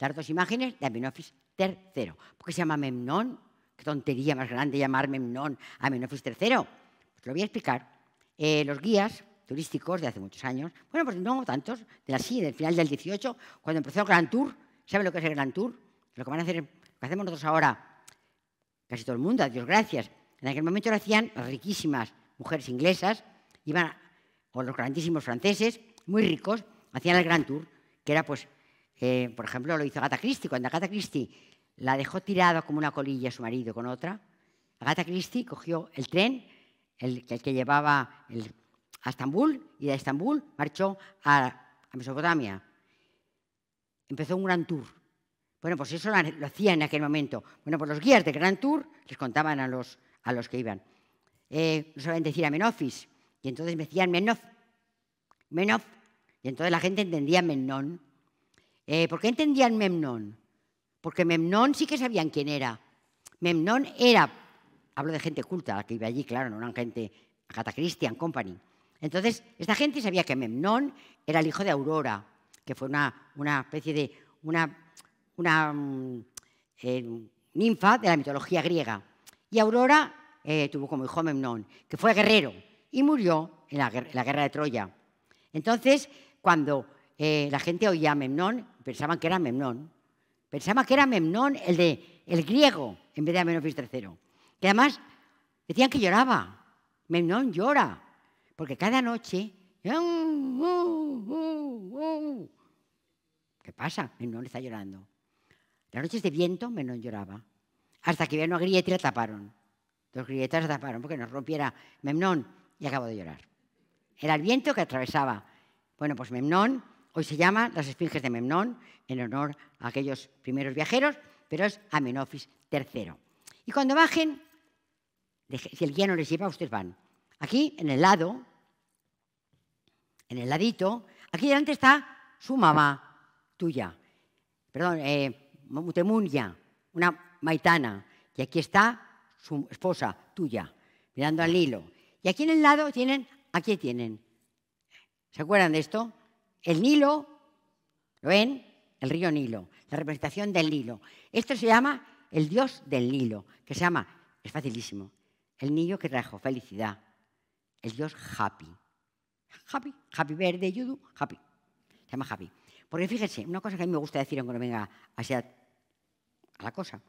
Las dos imágenes de Amenofis III, porque se llama Memnón, qué tontería más grande llamar Memnon Amenofis III. Pues lo voy a explicar. Eh, los guías turísticos de hace muchos años. Bueno, pues no tantos, de así, del final del 18, cuando empezó el Grand Tour. ¿Sabe lo que es el Grand Tour? Lo que van a hacer, lo que hacemos nosotros ahora, casi todo el mundo, a Dios gracias. En aquel momento lo hacían riquísimas mujeres inglesas, iban, con los grandísimos franceses, muy ricos, hacían el Grand Tour, que era pues, eh, por ejemplo, lo hizo Agatha Christie. Cuando Agatha Christie la dejó tirada como una colilla a su marido con otra, Agatha Christie cogió el tren, el, el que llevaba el a Estambul y de Estambul marchó a, Mesopotamia. Empezó un gran tour. Bueno, pues eso lo hacía en aquel momento. Bueno, pues los guías de Gran Tour les contaban a los, a los que iban. Eh, no sabían decir a Menofis, y entonces me decían Menof, Menof, y entonces la gente entendía Memnón. Eh, ¿Por qué entendían Memnón? Porque Memnón sí que sabían quién era. Memnón era, hablo de gente culta, la que iba allí, claro, no eran gente, Agatha Christian Company. Entonces, esta gente sabía que Memnón era el hijo de Aurora, que fue una, especie de una, mm, eh, ninfa de la mitología griega. Y Aurora eh, tuvo como hijo a Memnón, que fue guerrero y murió en la, guerra de Troya. Entonces, cuando eh, la gente oía a Memnón, pensaban que era Memnón, pensaban que era Memnón el de el griego en vez de Amenofis III. Que además decían que lloraba. Memnón llora. Porque cada noche... ¿Qué pasa? no está llorando. Las noches de viento menos lloraba. Hasta que vieron a grieta y la taparon. Dos grietas la taparon porque nos rompiera Memnón y acabó de llorar. Era el viento que atravesaba. Bueno, pues Memnón hoy se llama las Esfinges de Memnón en honor a aquellos primeros viajeros, pero es Amenofis III. Y cuando bajen, si el guía no les lleva, ustedes van. Aquí, en el lado, en el ladito, aquí delante está su mamá tuya, perdón, eh, Mutemunya, una maitana, y aquí está su esposa tuya, mirando al Nilo. Y aquí en el lado tienen, aquí tienen, ¿se acuerdan de esto? El Nilo, ¿lo ven? El río Nilo, la representación del Nilo. Esto se llama el dios del Nilo, que se llama, es facilísimo, el niño que trajo felicidad, el dios Happy. Happy, Happy Verde, Yudu, Happy. Se llama Happy. Porque fíjense, una cosa que a mí me gusta decir cuando no venga a la cosa.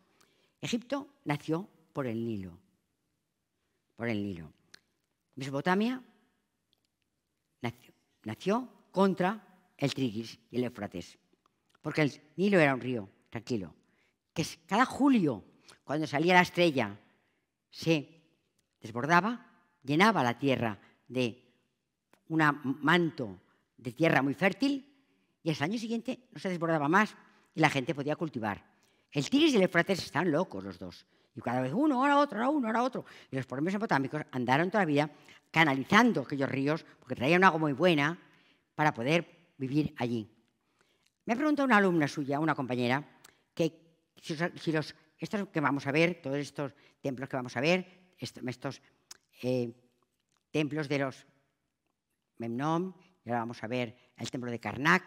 Egipto nació por el Nilo. Por el Nilo. Mesopotamia nació, contra el Trigis y el Éufrates. Porque el Nilo era un río, tranquilo. Que cada julio, cuando salía la estrella, se desbordaba llenaba la tierra de un manto de tierra muy fértil y el año siguiente no se desbordaba más y la gente podía cultivar. El Tigris y el Efrates están locos los dos. Y cada vez uno, ahora otro, ahora uno, ahora otro. Y los problemas mesopotámicos andaron toda la vida canalizando aquellos ríos porque traían agua muy buena para poder vivir allí. Me preguntado una alumna suya, una compañera, que si estos que vamos a ver, todos estos templos que vamos a ver, estos eh, templos de los Memnon. y ahora vamos a ver el templo de Karnak,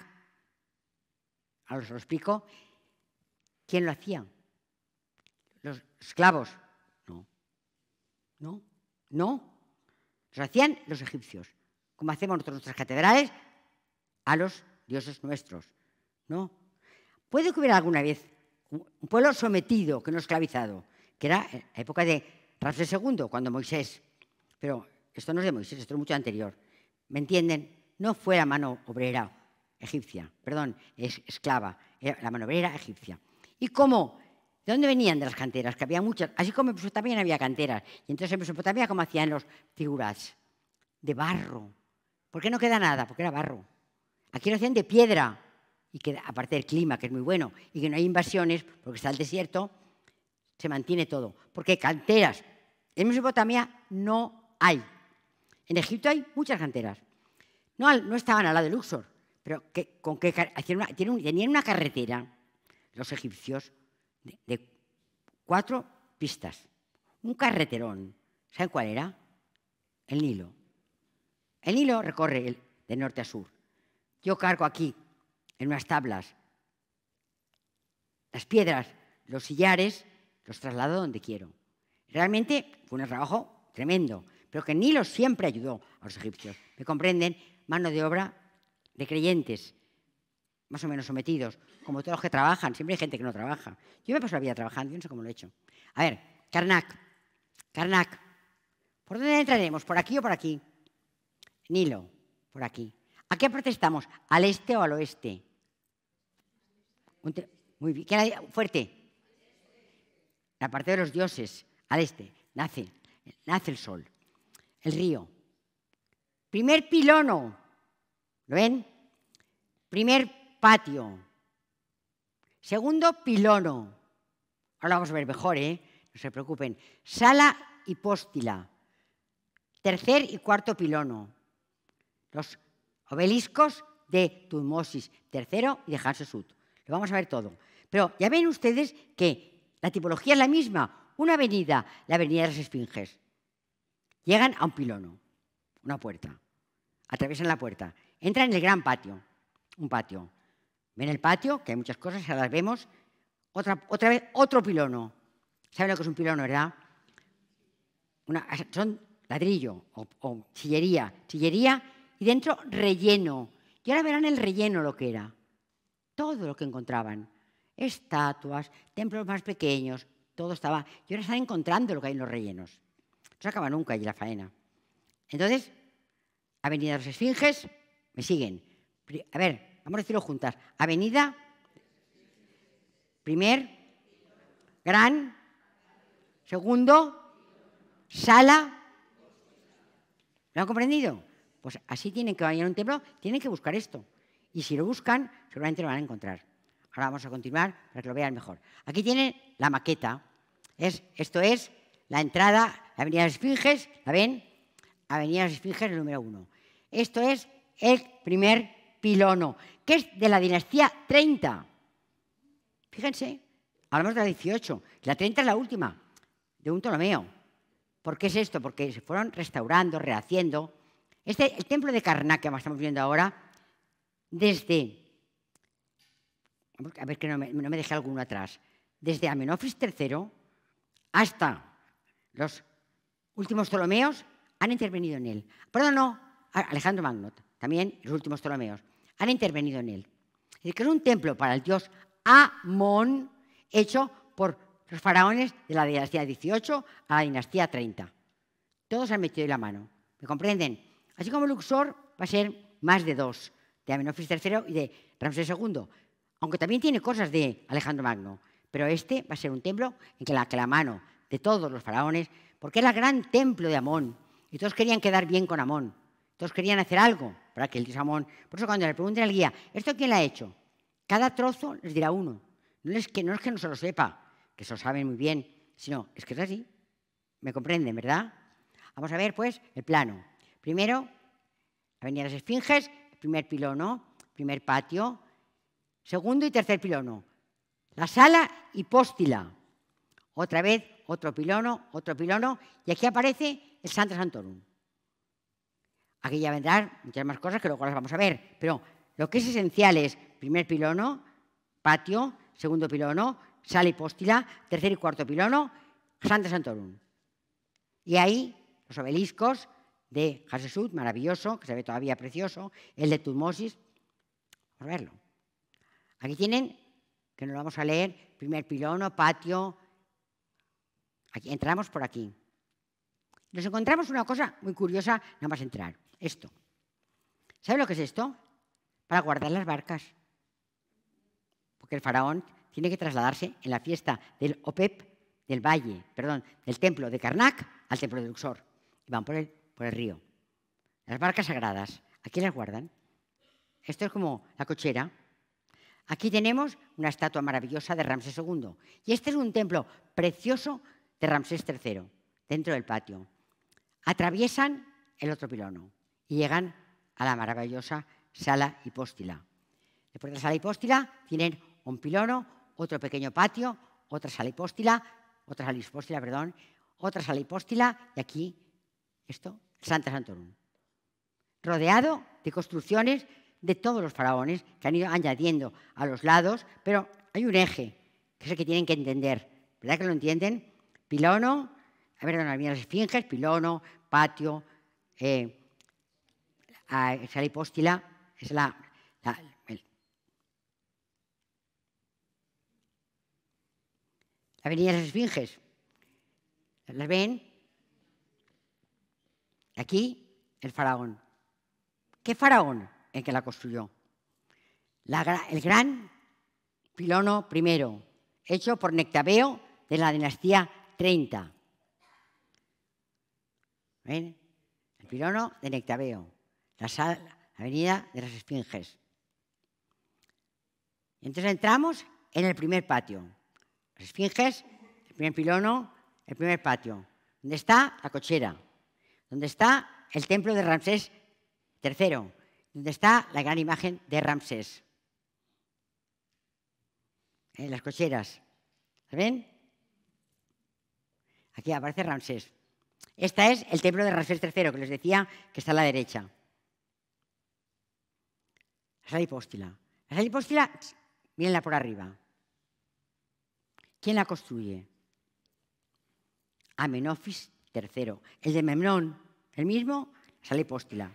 ahora os lo explico, ¿quién lo hacía? ¿Los esclavos? No, no, no, los hacían los egipcios, como hacemos nosotros nuestras catedrales, a los dioses nuestros, ¿no? Puede que hubiera alguna vez un pueblo sometido, que no esclavizado, que era la época de Rafael II, cuando Moisés pero esto no es de Moisés, esto es mucho anterior. ¿Me entienden? No fue la mano obrera egipcia, perdón, es esclava, la mano obrera egipcia. ¿Y cómo? ¿De dónde venían de las canteras? Que había muchas. Así como en Mesopotamia había canteras. Y entonces en Mesopotamia, ¿cómo hacían los figuras? De barro. ¿Por qué no queda nada? Porque era barro. Aquí lo hacían de piedra. Y que, aparte del clima, que es muy bueno, y que no hay invasiones, porque está el desierto, se mantiene todo. Porque canteras en Mesopotamia no hay. En Egipto hay muchas canteras. No, estaban al lado del Luxor, pero con que, una, tenían una carretera, los egipcios, de, cuatro pistas. Un carreterón. ¿Saben cuál era? El Nilo. El Nilo recorre de norte a sur. Yo cargo aquí, en unas tablas, las piedras, los sillares, los traslado donde quiero. Realmente fue un trabajo tremendo pero que Nilo siempre ayudó a los egipcios. ¿Me comprenden? Mano de obra de creyentes, más o menos sometidos, como todos los que trabajan. Siempre hay gente que no trabaja. Yo me paso la vida trabajando, yo no sé cómo lo he hecho. A ver, Karnak. Karnak. ¿Por dónde entraremos? ¿Por aquí o por aquí? Nilo, por aquí. ¿A qué protestamos? ¿Al este o al oeste? Muy bien. fuerte? La parte de los dioses, al este. Nace, nace el sol el río. Primer pilono, ¿lo ven? Primer patio. Segundo pilono. Ahora vamos a ver mejor, ¿eh? No se preocupen. Sala y póstila. Tercer y cuarto pilono. Los obeliscos de Tumosis Tercero y de Hatshepsut. Lo vamos a ver todo. Pero ya ven ustedes que la tipología es la misma. Una avenida, la avenida de las Esfinges. Llegan a un pilono, una puerta. Atraviesan la puerta. Entran en el gran patio, un patio. Ven el patio, que hay muchas cosas, ya las vemos. Otra, otra vez, otro pilono. ¿Saben lo que es un pilono, verdad? son ladrillo o, sillería. Sillería y dentro relleno. Y ahora verán el relleno lo que era. Todo lo que encontraban. Estatuas, templos más pequeños, todo estaba. Y ahora están encontrando lo que hay en los rellenos. No se acaba nunca allí la faena. Entonces, Avenida de Los Esfinges, me siguen. A ver, vamos a decirlo juntas. Avenida, primer, gran, segundo, sala. ¿Lo han comprendido? Pues así tienen que bañar un templo, tienen que buscar esto. Y si lo buscan, seguramente lo van a encontrar. Ahora vamos a continuar para que lo vean mejor. Aquí tienen la maqueta. Es, esto es la entrada Avenida de Esfinges, ¿la ven? Avenida de las Esfinges número uno. Esto es el primer pilono, que es de la dinastía 30. Fíjense, hablamos de la 18, la 30 es la última, de un Ptolomeo. ¿Por qué es esto? Porque se fueron restaurando, rehaciendo. Este, el templo de Karnak que estamos viendo ahora, desde... A ver que no me, deje alguno atrás. Desde Amenofis III hasta los últimos Ptolomeos han intervenido en él. Perdón, no, Alejandro Magno, también los últimos Ptolomeos, han intervenido en él. Es decir, que es un templo para el dios Amón hecho por los faraones de la dinastía 18 a la dinastía 30. Todos han metido la mano, ¿me comprenden? Así como Luxor va a ser más de dos, de Amenofis III y de Ramsés II, aunque también tiene cosas de Alejandro Magno, pero este va a ser un templo en que la, que la mano de todos los faraones porque era el gran templo de Amón. Y todos querían quedar bien con Amón. Todos querían hacer algo para que el dios Amón. Por eso cuando le pregunten al guía, ¿esto quién lo ha hecho? Cada trozo les dirá uno. No es que no, es que no se lo sepa, que se lo saben muy bien, sino es que es así. ¿Me comprenden, verdad? Vamos a ver, pues, el plano. Primero, Avenida de las Esfinges, primer pilono, primer patio, segundo y tercer pilono. La sala hipóstila. Otra vez, otro pilono, otro pilono, y aquí aparece el Santa Santorum. Aquí ya vendrán muchas más cosas que luego las vamos a ver, pero lo que es esencial es primer pilono, patio, segundo pilono, sala y tercer y cuarto pilono, Santa Santorum. Y ahí los obeliscos de Hasesud, maravilloso, que se ve todavía precioso, el de Vamos a verlo. Aquí tienen, que nos lo vamos a leer, primer pilono, patio, entramos por aquí. Nos encontramos una cosa muy curiosa, nada más entrar. Esto. ¿Sabe lo que es esto? Para guardar las barcas. Porque el faraón tiene que trasladarse en la fiesta del OPEP, del valle, perdón, del templo de Karnak al templo de Luxor. Y van por el, por el río. Las barcas sagradas, aquí las guardan. Esto es como la cochera. Aquí tenemos una estatua maravillosa de Ramsés II. Y este es un templo precioso de Ramsés III, dentro del patio. Atraviesan el otro pilono y llegan a la maravillosa sala hipóstila. Después de la sala hipóstila tienen un pilono, otro pequeño patio, otra sala hipóstila, otra sala hipóstila, perdón, otra sala hipóstila y aquí esto, Santa Santorum. Rodeado de construcciones de todos los faraones que han ido añadiendo a los lados, pero hay un eje que es el que tienen que entender. ¿Verdad que lo entienden? pilono, a ver, había las esfinges, pilono, patio, eh, eh hipóstila, es la, la avenida de las Esfinges. ¿Las ven? Aquí, el faraón. ¿Qué faraón? El que la construyó. el gran pilono primero, hecho por Nectabeo de la dinastía 30. ¿Ven? El pilono de Nectabeo, la, avenida de las Esfinges. entonces entramos en el primer patio. Las Esfinges, el primer pilono, el primer patio, donde está la cochera, donde está el templo de Ramsés III, donde está la gran imagen de Ramsés. En ¿Eh? las cocheras. ¿ven? Aquí aparece Ramsés. Esta es el templo de Ramsés III, que les decía que está a la derecha. La sala hipóstila. La sala hipóstila, mírenla por arriba. ¿Quién la construye? Amenofis III. El de Memnón, el mismo, la sala hipóstila.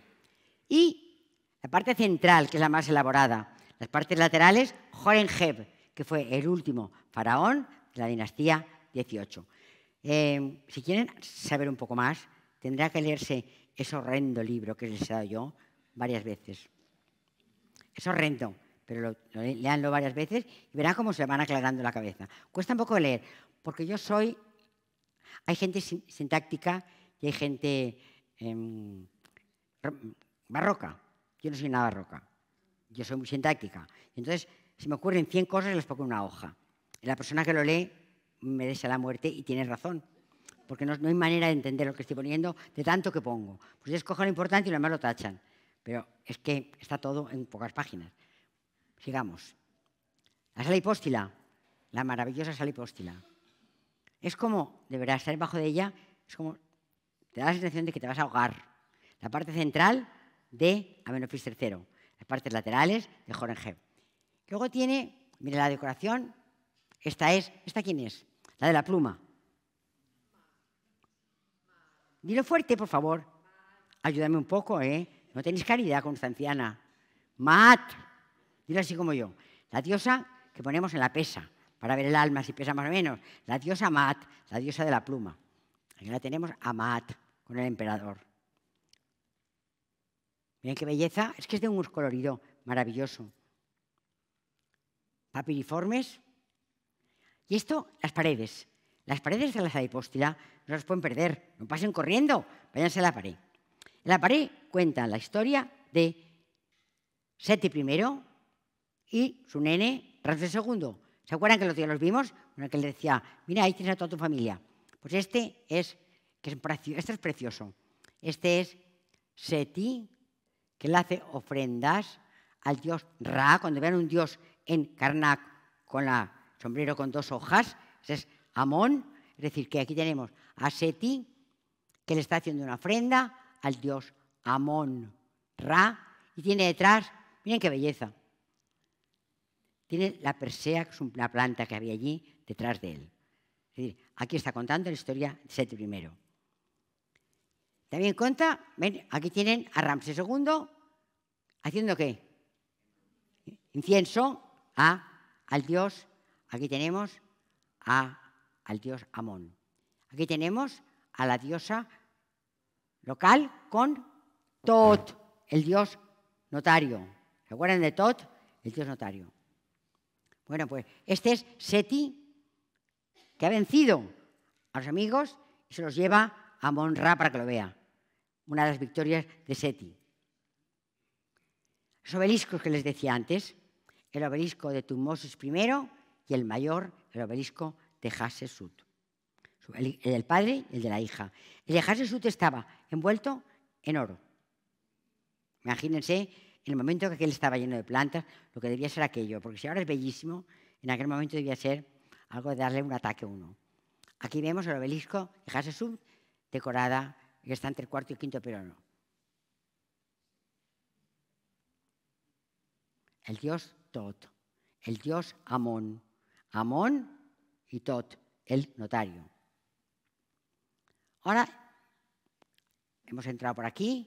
Y la parte central, que es la más elaborada. Las partes laterales, Horenheb, que fue el último faraón de la dinastía XVIII. Em, si quieren saber un poco más, tendrá que leerse ese horrendo libro que les he dado yo varias veces. Es horrendo, pero lo, varias veces y verán cómo se van aclarando la cabeza. Cuesta un poco leer, porque yo soy... Hay gente sintáctica y hay gente em, barroca. Yo no soy nada barroca. Yo soy muy sintáctica. Entonces, si me ocurren 100 cosas, las pongo una hoja. Y la persona que lo lee me merece la muerte y tienes razón. Porque no, hay manera de entender lo que estoy poniendo de tanto que pongo. Pues escogen lo importante y lo demás lo tachan. Pero es que está todo en pocas páginas. Sigamos. La sala hipóstila, la maravillosa sala hipóstila. Es como, de verdad, estar debajo de ella, es como, te da la sensación de que te vas a ahogar. La parte central de Amenofis III, las partes laterales de Que Luego tiene, mire la decoración, esta es, ¿esta quién es? La de la pluma. Dilo fuerte, por favor. Ayúdame un poco, ¿eh? No tenéis caridad, Constanciana. Mat. Dilo así como yo. La diosa que ponemos en la pesa, para ver el alma si pesa más o menos. La diosa Mat, la diosa de la pluma. Aquí la tenemos a Mat, con el emperador. Miren qué belleza. Es que es de un colorido maravilloso. Papiriformes, y esto, las paredes. Las paredes de la adipóstila no las pueden perder, no pasen corriendo, váyanse a la pared. La pared cuenta la historia de Seti I y su nene Ramsés II. ¿Se acuerdan que los días los vimos? Bueno, que le decía, mira, ahí tienes a toda tu familia. Pues este es, que es, este es precioso. Este es Seti, que le hace ofrendas al dios Ra, cuando vean un dios en Karnak con la sombrero con dos hojas, es Amón, es decir, que aquí tenemos a Seti, que le está haciendo una ofrenda al dios Amón, Ra, y tiene detrás, miren qué belleza, tiene la Persea, que es una planta que había allí, detrás de él. Es decir, aquí está contando la historia de Seti I. También cuenta, ven, aquí tienen a Ramsés II, haciendo qué? Incienso a, ¿ah? al dios Aquí tenemos al dios Amón. Aquí tenemos a la diosa local con Tot, el dios notario. ¿Se acuerdan de Tot? El dios notario. Bueno, pues este es Seti, que ha vencido a los amigos y se los lleva a Monra para que lo vea. Una de las victorias de Seti. Los obeliscos que les decía antes, el obelisco de Tutmosis I y el mayor, el obelisco de Hasesut. El del padre y el de la hija. El de Hasesut estaba envuelto en oro. Imagínense en el momento que él estaba lleno de plantas, lo que debía ser aquello, porque si ahora es bellísimo, en aquel momento debía ser algo de darle un ataque a uno. Aquí vemos el obelisco de Hasesut decorada, que está entre el cuarto y el quinto perono. El dios Tot, el dios Amón Amón y Tot, el notario. Ahora hemos entrado por aquí,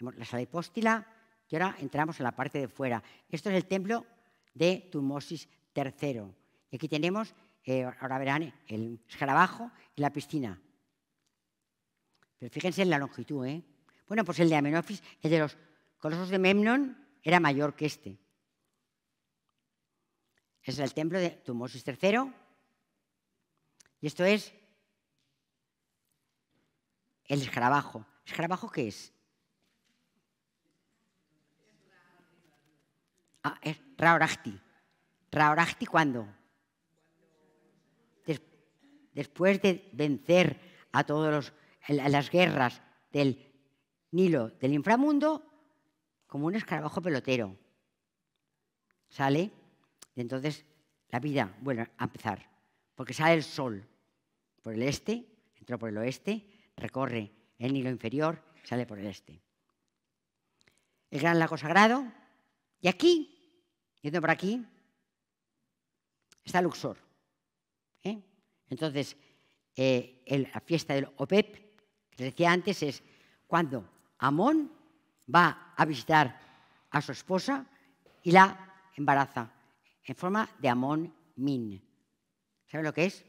la sala hipóstila, y ahora entramos en la parte de fuera. Esto es el templo de Tumosis III. Y aquí tenemos, eh, ahora verán, el escarabajo y la piscina. Pero fíjense en la longitud. ¿eh? Bueno, pues el de Amenofis, el de los colosos de Memnon, era mayor que este es el templo de Tumosis III. Y esto es el escarabajo. ¿Escarabajo qué es? Ah, es Raorachti. ¿Raorachti cuándo? después de vencer a todas las guerras del Nilo, del inframundo, como un escarabajo pelotero. ¿Sale? Y entonces la vida vuelve a empezar, porque sale el sol por el este, entra por el oeste, recorre el Nilo inferior, sale por el este. El gran lago sagrado, y aquí, yendo por aquí, está Luxor. ¿eh? Entonces, eh, la fiesta del OPEP, que les decía antes, es cuando Amón va a visitar a su esposa y la embaraza en forma de amón min. ¿Saben lo que es?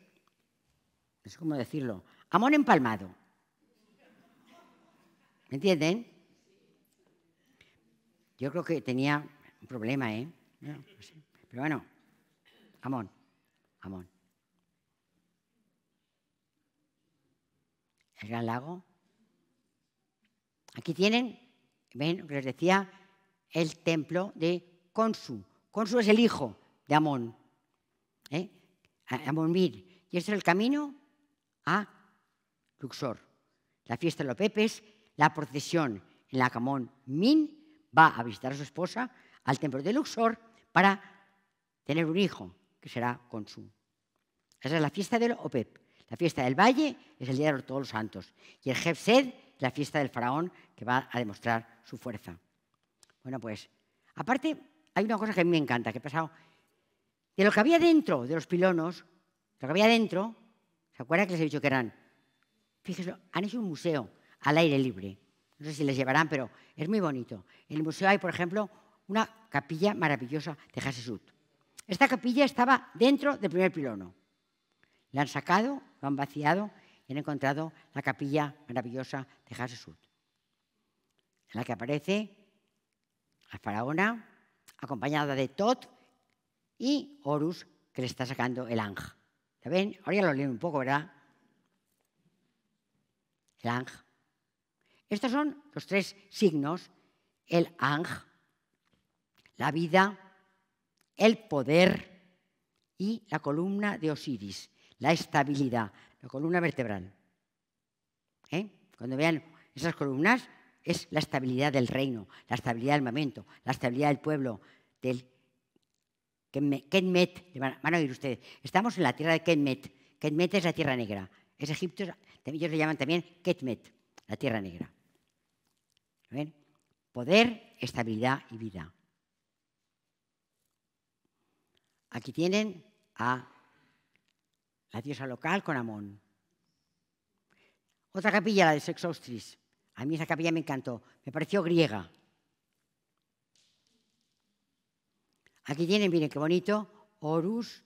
Es como cómo decirlo. Amón empalmado. ¿Me entienden? Yo creo que tenía un problema, ¿eh? Pero bueno, amón, amón. El gran lago. Aquí tienen, ven, les decía, el templo de Konsu. Consu es el hijo de Amón, ¿eh? Amón Mir. Y este es el camino a Luxor. La fiesta de los Pepes, la procesión en la que Amón Min va a visitar a su esposa al templo de Luxor para tener un hijo, que será Consu. Esa es la fiesta del Opep. La fiesta del valle es el día de todos los santos. Y el Sed, la fiesta del faraón, que va a demostrar su fuerza. Bueno, pues, aparte, hay una cosa que a mí me encanta, que he pasado. De lo que había dentro de los pilonos, lo que había dentro, ¿se acuerdan que les he dicho que eran? Fíjense, han hecho un museo al aire libre. No sé si les llevarán, pero es muy bonito. En el museo hay, por ejemplo, una capilla maravillosa de Hasesut. Esta capilla estaba dentro del primer pilono. La han sacado, lo han vaciado y han encontrado la capilla maravillosa de Hasesut, en la que aparece la faraona acompañada de Tot y Horus, que le está sacando el Ang. ¿Está ven? Ahora ya lo leen un poco, ¿verdad? El Ang. Estos son los tres signos, el Ang, la vida, el poder y la columna de Osiris, la estabilidad, la columna vertebral. ¿Eh? Cuando vean esas columnas, es la estabilidad del reino, la estabilidad del momento, la estabilidad del pueblo, del Kenmet. Van a oír ustedes. Estamos en la tierra de Kenmet. Kenmet es la tierra negra. Es Egipto, ellos le llaman también Ketmet, la tierra negra. Poder, estabilidad y vida. Aquí tienen a la diosa local con Amón. Otra capilla, la de Sexostris. A mí esa capilla me encantó, me pareció griega. Aquí tienen, miren qué bonito, Horus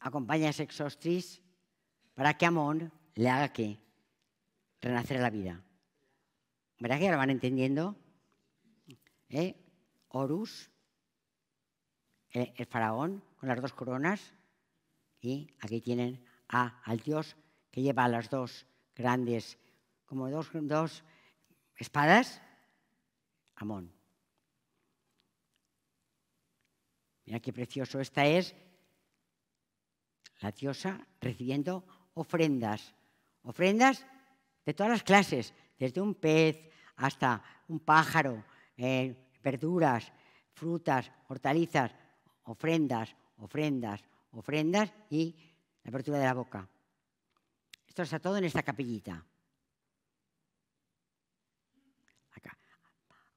acompaña a Sexostris para que Amón le haga que renacer la vida. ¿Verdad que ya lo van entendiendo? ¿Eh? Horus, el, el, faraón con las dos coronas, y aquí tienen a, al dios que lleva a las dos grandes como dos, espadas, Amón. Mira qué precioso. Esta es la diosa recibiendo ofrendas. Ofrendas de todas las clases, desde un pez hasta un pájaro, eh, verduras, frutas, hortalizas, ofrendas, ofrendas, ofrendas y la apertura de la boca. Esto está todo en esta capillita.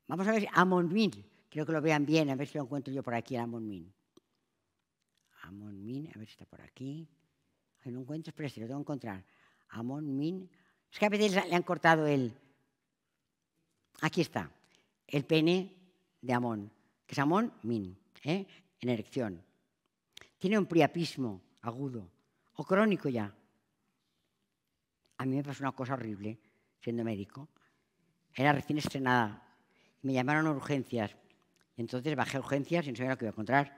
Vamos a ver, Min, quiero que lo vean bien, a ver si lo encuentro yo por aquí, Amonmin. Amonmin, a ver si está por aquí. No lo encuentro, pero si lo tengo que encontrar. Amonmin. Es que a veces le han cortado el... Aquí está, el pene de Amon, que es Amón Min, ¿eh? en erección. Tiene un priapismo agudo o crónico ya. A mí me pasó una cosa horrible siendo médico. Era recién estrenada me llamaron a urgencias. entonces bajé a urgencias y no sabía lo que iba a encontrar.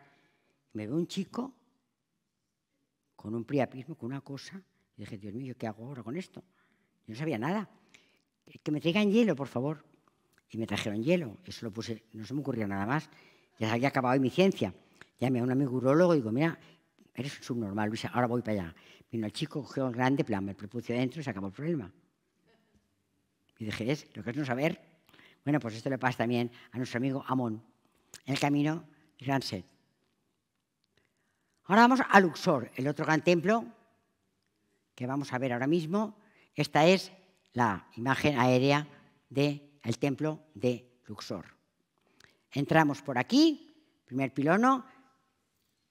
Me veo un chico con un priapismo, con una cosa. Y dije, Dios mío, ¿qué hago ahora con esto? Yo no sabía nada. Que me traigan hielo, por favor. Y me trajeron hielo. Eso lo puse, no se me ocurrió nada más. Ya había acabado mi ciencia. Llamé a un amigo urologo y digo, mira, eres un subnormal, Luisa, ahora voy para allá. Vino el chico, cogió un grande plan, me prepucio dentro y se acabó el problema. Y dije, es lo que es no saber bueno, pues esto le pasa también a nuestro amigo Amón, en el camino de Gran Ahora vamos a Luxor, el otro gran templo que vamos a ver ahora mismo. Esta es la imagen aérea del templo de Luxor. Entramos por aquí, primer pilono,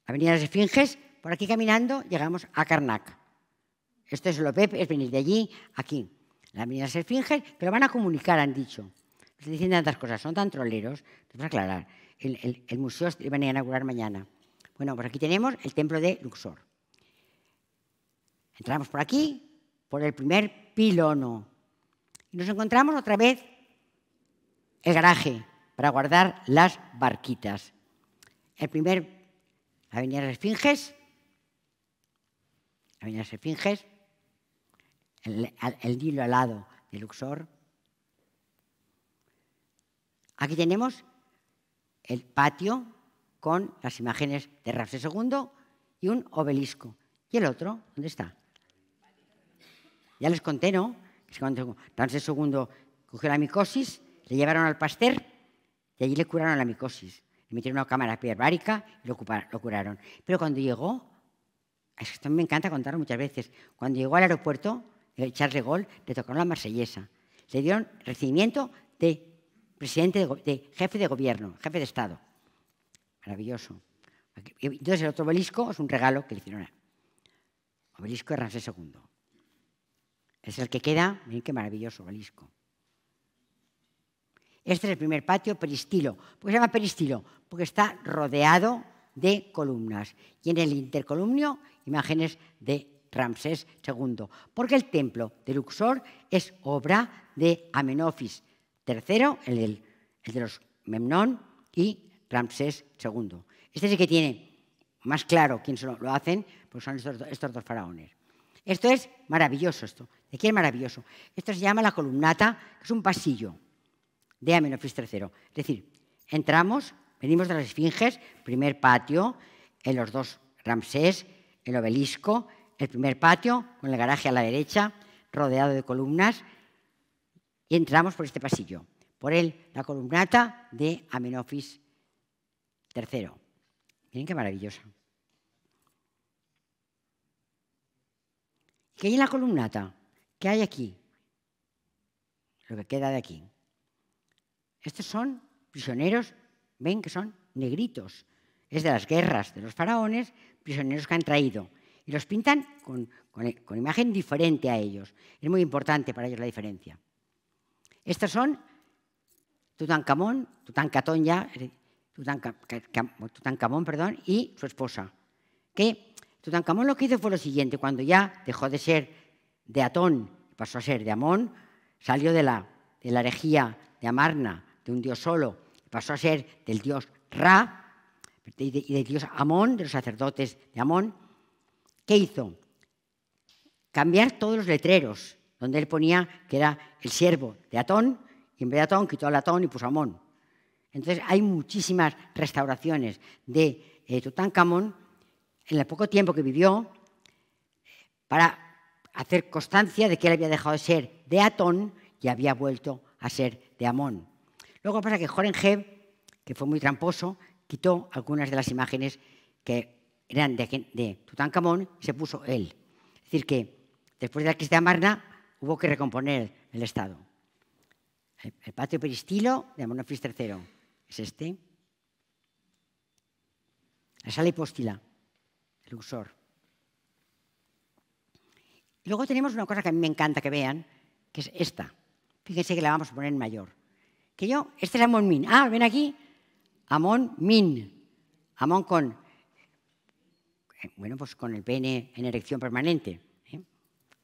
Avenida de las Esfinges, por aquí caminando llegamos a Karnak. Esto es lo PEP, es venir de allí, aquí. La Avenida de las Esfinges, que van a comunicar, han dicho. Nos dicen tantas cosas, son tan troleros. Te aclarar. El, museo se van a inaugurar mañana. Bueno, pues aquí tenemos el templo de Luxor. Entramos por aquí, por el primer pilono. Y nos encontramos otra vez el garaje para guardar las barquitas. El primer, la Avenida de Esfinges, la Avenida de Esfinges, el, el, el, lado de Luxor, Aquí tenemos el patio con las imágenes de Ramsés II y un obelisco. ¿Y el otro? ¿Dónde está? Ya les conté, ¿no? Es Ramsés II cogió la micosis, le llevaron al pastel y allí le curaron la micosis. Le metieron una cámara hiperbárica y lo, curaron. Pero cuando llegó, esto me encanta contarlo muchas veces, cuando llegó al aeropuerto, Charles de Gaulle, le tocaron la marsellesa. Le dieron recibimiento de presidente de, jefe de gobierno, jefe de Estado. Maravilloso. Entonces el otro obelisco es un regalo que le hicieron a obelisco de Ramsés II. Es el que queda, miren qué maravilloso obelisco. Este es el primer patio peristilo. ¿Por qué se llama peristilo? Porque está rodeado de columnas. Y en el intercolumnio, imágenes de Ramsés II. Porque el templo de Luxor es obra de Amenofis Tercero, el, de los Memnón y Ramsés II. Este es el que tiene más claro quién lo, hacen, pues son estos, dos faraones. Esto es maravilloso, esto. ¿De qué es maravilloso? Esto se llama la columnata, que es un pasillo de Amenofis III. Es decir, entramos, venimos de las Esfinges, primer patio, en los dos Ramsés, el obelisco, el primer patio, con el garaje a la derecha, rodeado de columnas, y entramos por este pasillo. Por él, la columnata de Amenofis III. Miren qué maravillosa. ¿Qué hay en la columnata? ¿Qué hay aquí? Lo que queda de aquí. Estos son prisioneros, ven que son negritos. Es de las guerras de los faraones, prisioneros que han traído. Y los pintan con imagen diferente a ellos. Es muy importante para ellos la diferencia. Estas son Tutankamón, Tutankatón ya, Tutankamón, perdón, y su esposa. Que Tutankamón lo que hizo fue lo siguiente, cuando ya dejó de ser de Atón, pasó a ser de Amón, salió de la, la herejía de Amarna, de un dios solo, pasó a ser del dios Ra y, de, y del dios Amón, de los sacerdotes de Amón. ¿Qué hizo? Cambiar todos los letreros donde él ponía que era el siervo de Atón, y en vez de Atón quitó al Atón y puso Amón. Entonces hay muchísimas restauraciones de eh, Tutankamón en el poco tiempo que vivió para hacer constancia de que él había dejado de ser de Atón y había vuelto a ser de Amón. Luego pasa que Jorengev, que fue muy tramposo, quitó algunas de las imágenes que eran de, de Tutankamón y se puso él. Es decir, que después de la crisis de Amarna, hubo que recomponer el Estado. El, patio peristilo de Amonofis III es este. La sala hipóstila, el usor. luego tenemos una cosa que a mí me encanta que vean, que es esta. Fíjense que la vamos a poner en mayor. Que yo, este es Amon Min. Ah, ven aquí. Amon Min. Amon con, eh, bueno, pues con el pene en erección permanente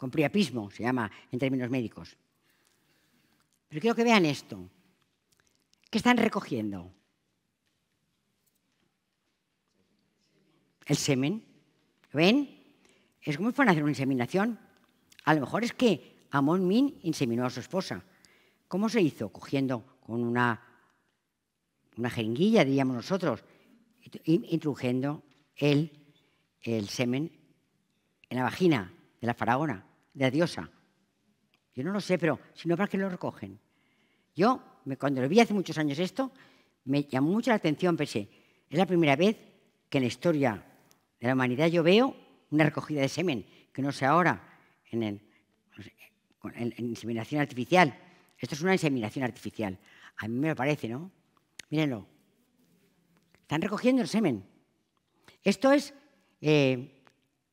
con priapismo, se llama en términos médicos. Pero quiero que vean esto. ¿Qué están recogiendo? El semen. ven? Es como si hacer una inseminación. A lo mejor es que Amon Min inseminó a su esposa. ¿Cómo se hizo? Cogiendo con una, una jeringuilla, diríamos nosotros, introduciendo el, el semen en la vagina de la faraona de diosa. Yo no lo sé, pero si no, ¿para qué lo recogen? Yo, cuando lo vi hace muchos años esto, me llamó mucho la atención, pensé, es la primera vez que en la historia de la humanidad yo veo una recogida de semen, que no sea ahora en, el, inseminación artificial. Esto es una inseminación artificial. A mí me parece, ¿no? Mírenlo. Están recogiendo el semen. Esto es eh,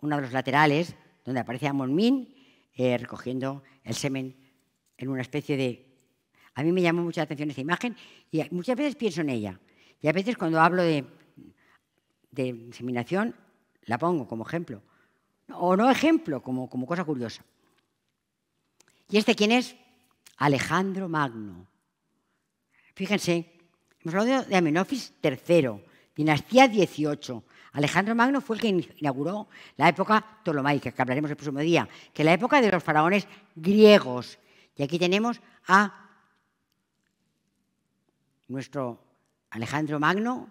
uno de los laterales donde aparece Amon Min eh, recogiendo el semen en una especie de... A mí me llamó mucha atención esta imagen y muchas veces pienso en ella. Y a veces cuando hablo de, de inseminación, la pongo como ejemplo. O no ejemplo, como, como cosa curiosa. ¿Y este quién es? Alejandro Magno. Fíjense, hemos hablado de Amenofis III, dinastía 18, Alejandro Magno fue el que inauguró la época tolomaica, que hablaremos el próximo día, que es la época de los faraones griegos. Y aquí tenemos a nuestro Alejandro Magno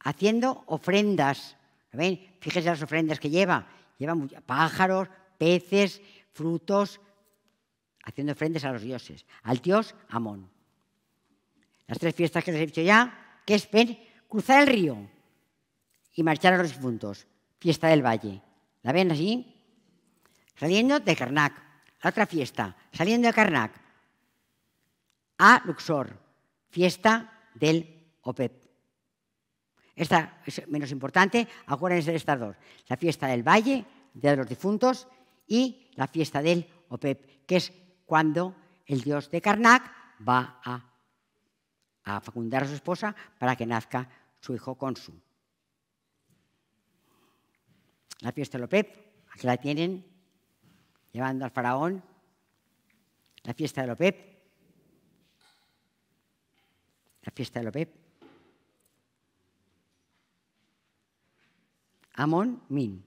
haciendo ofrendas. Fíjense las ofrendas que lleva. Lleva pájaros, peces, frutos, haciendo ofrendas a los dioses, al dios Amón. Las tres fiestas que les he dicho ya, que es cruzar el río y marchar a los difuntos, fiesta del valle. ¿La ven así? Saliendo de Karnak, la otra fiesta, saliendo de Karnak a Luxor, fiesta del OPEP. E Esta es menos importante, acuérdense de estas dos, la fiesta del valle, de los Difuntos, y la fiesta del OPEP, e que es cuando el dios de Karnak va a, facundar fecundar a su esposa para que nazca su hijo su la fiesta de Lopep, aquí la tienen, llevando al faraón, la fiesta de Lopep, la fiesta de Lopep. Amón Min.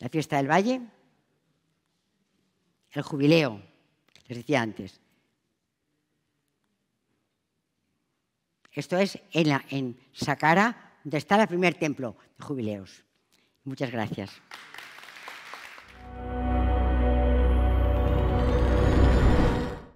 La fiesta del valle, el jubileo, les decía antes. Esto es en, la, en donde está el primer templo de jubileos. Muchas gracias.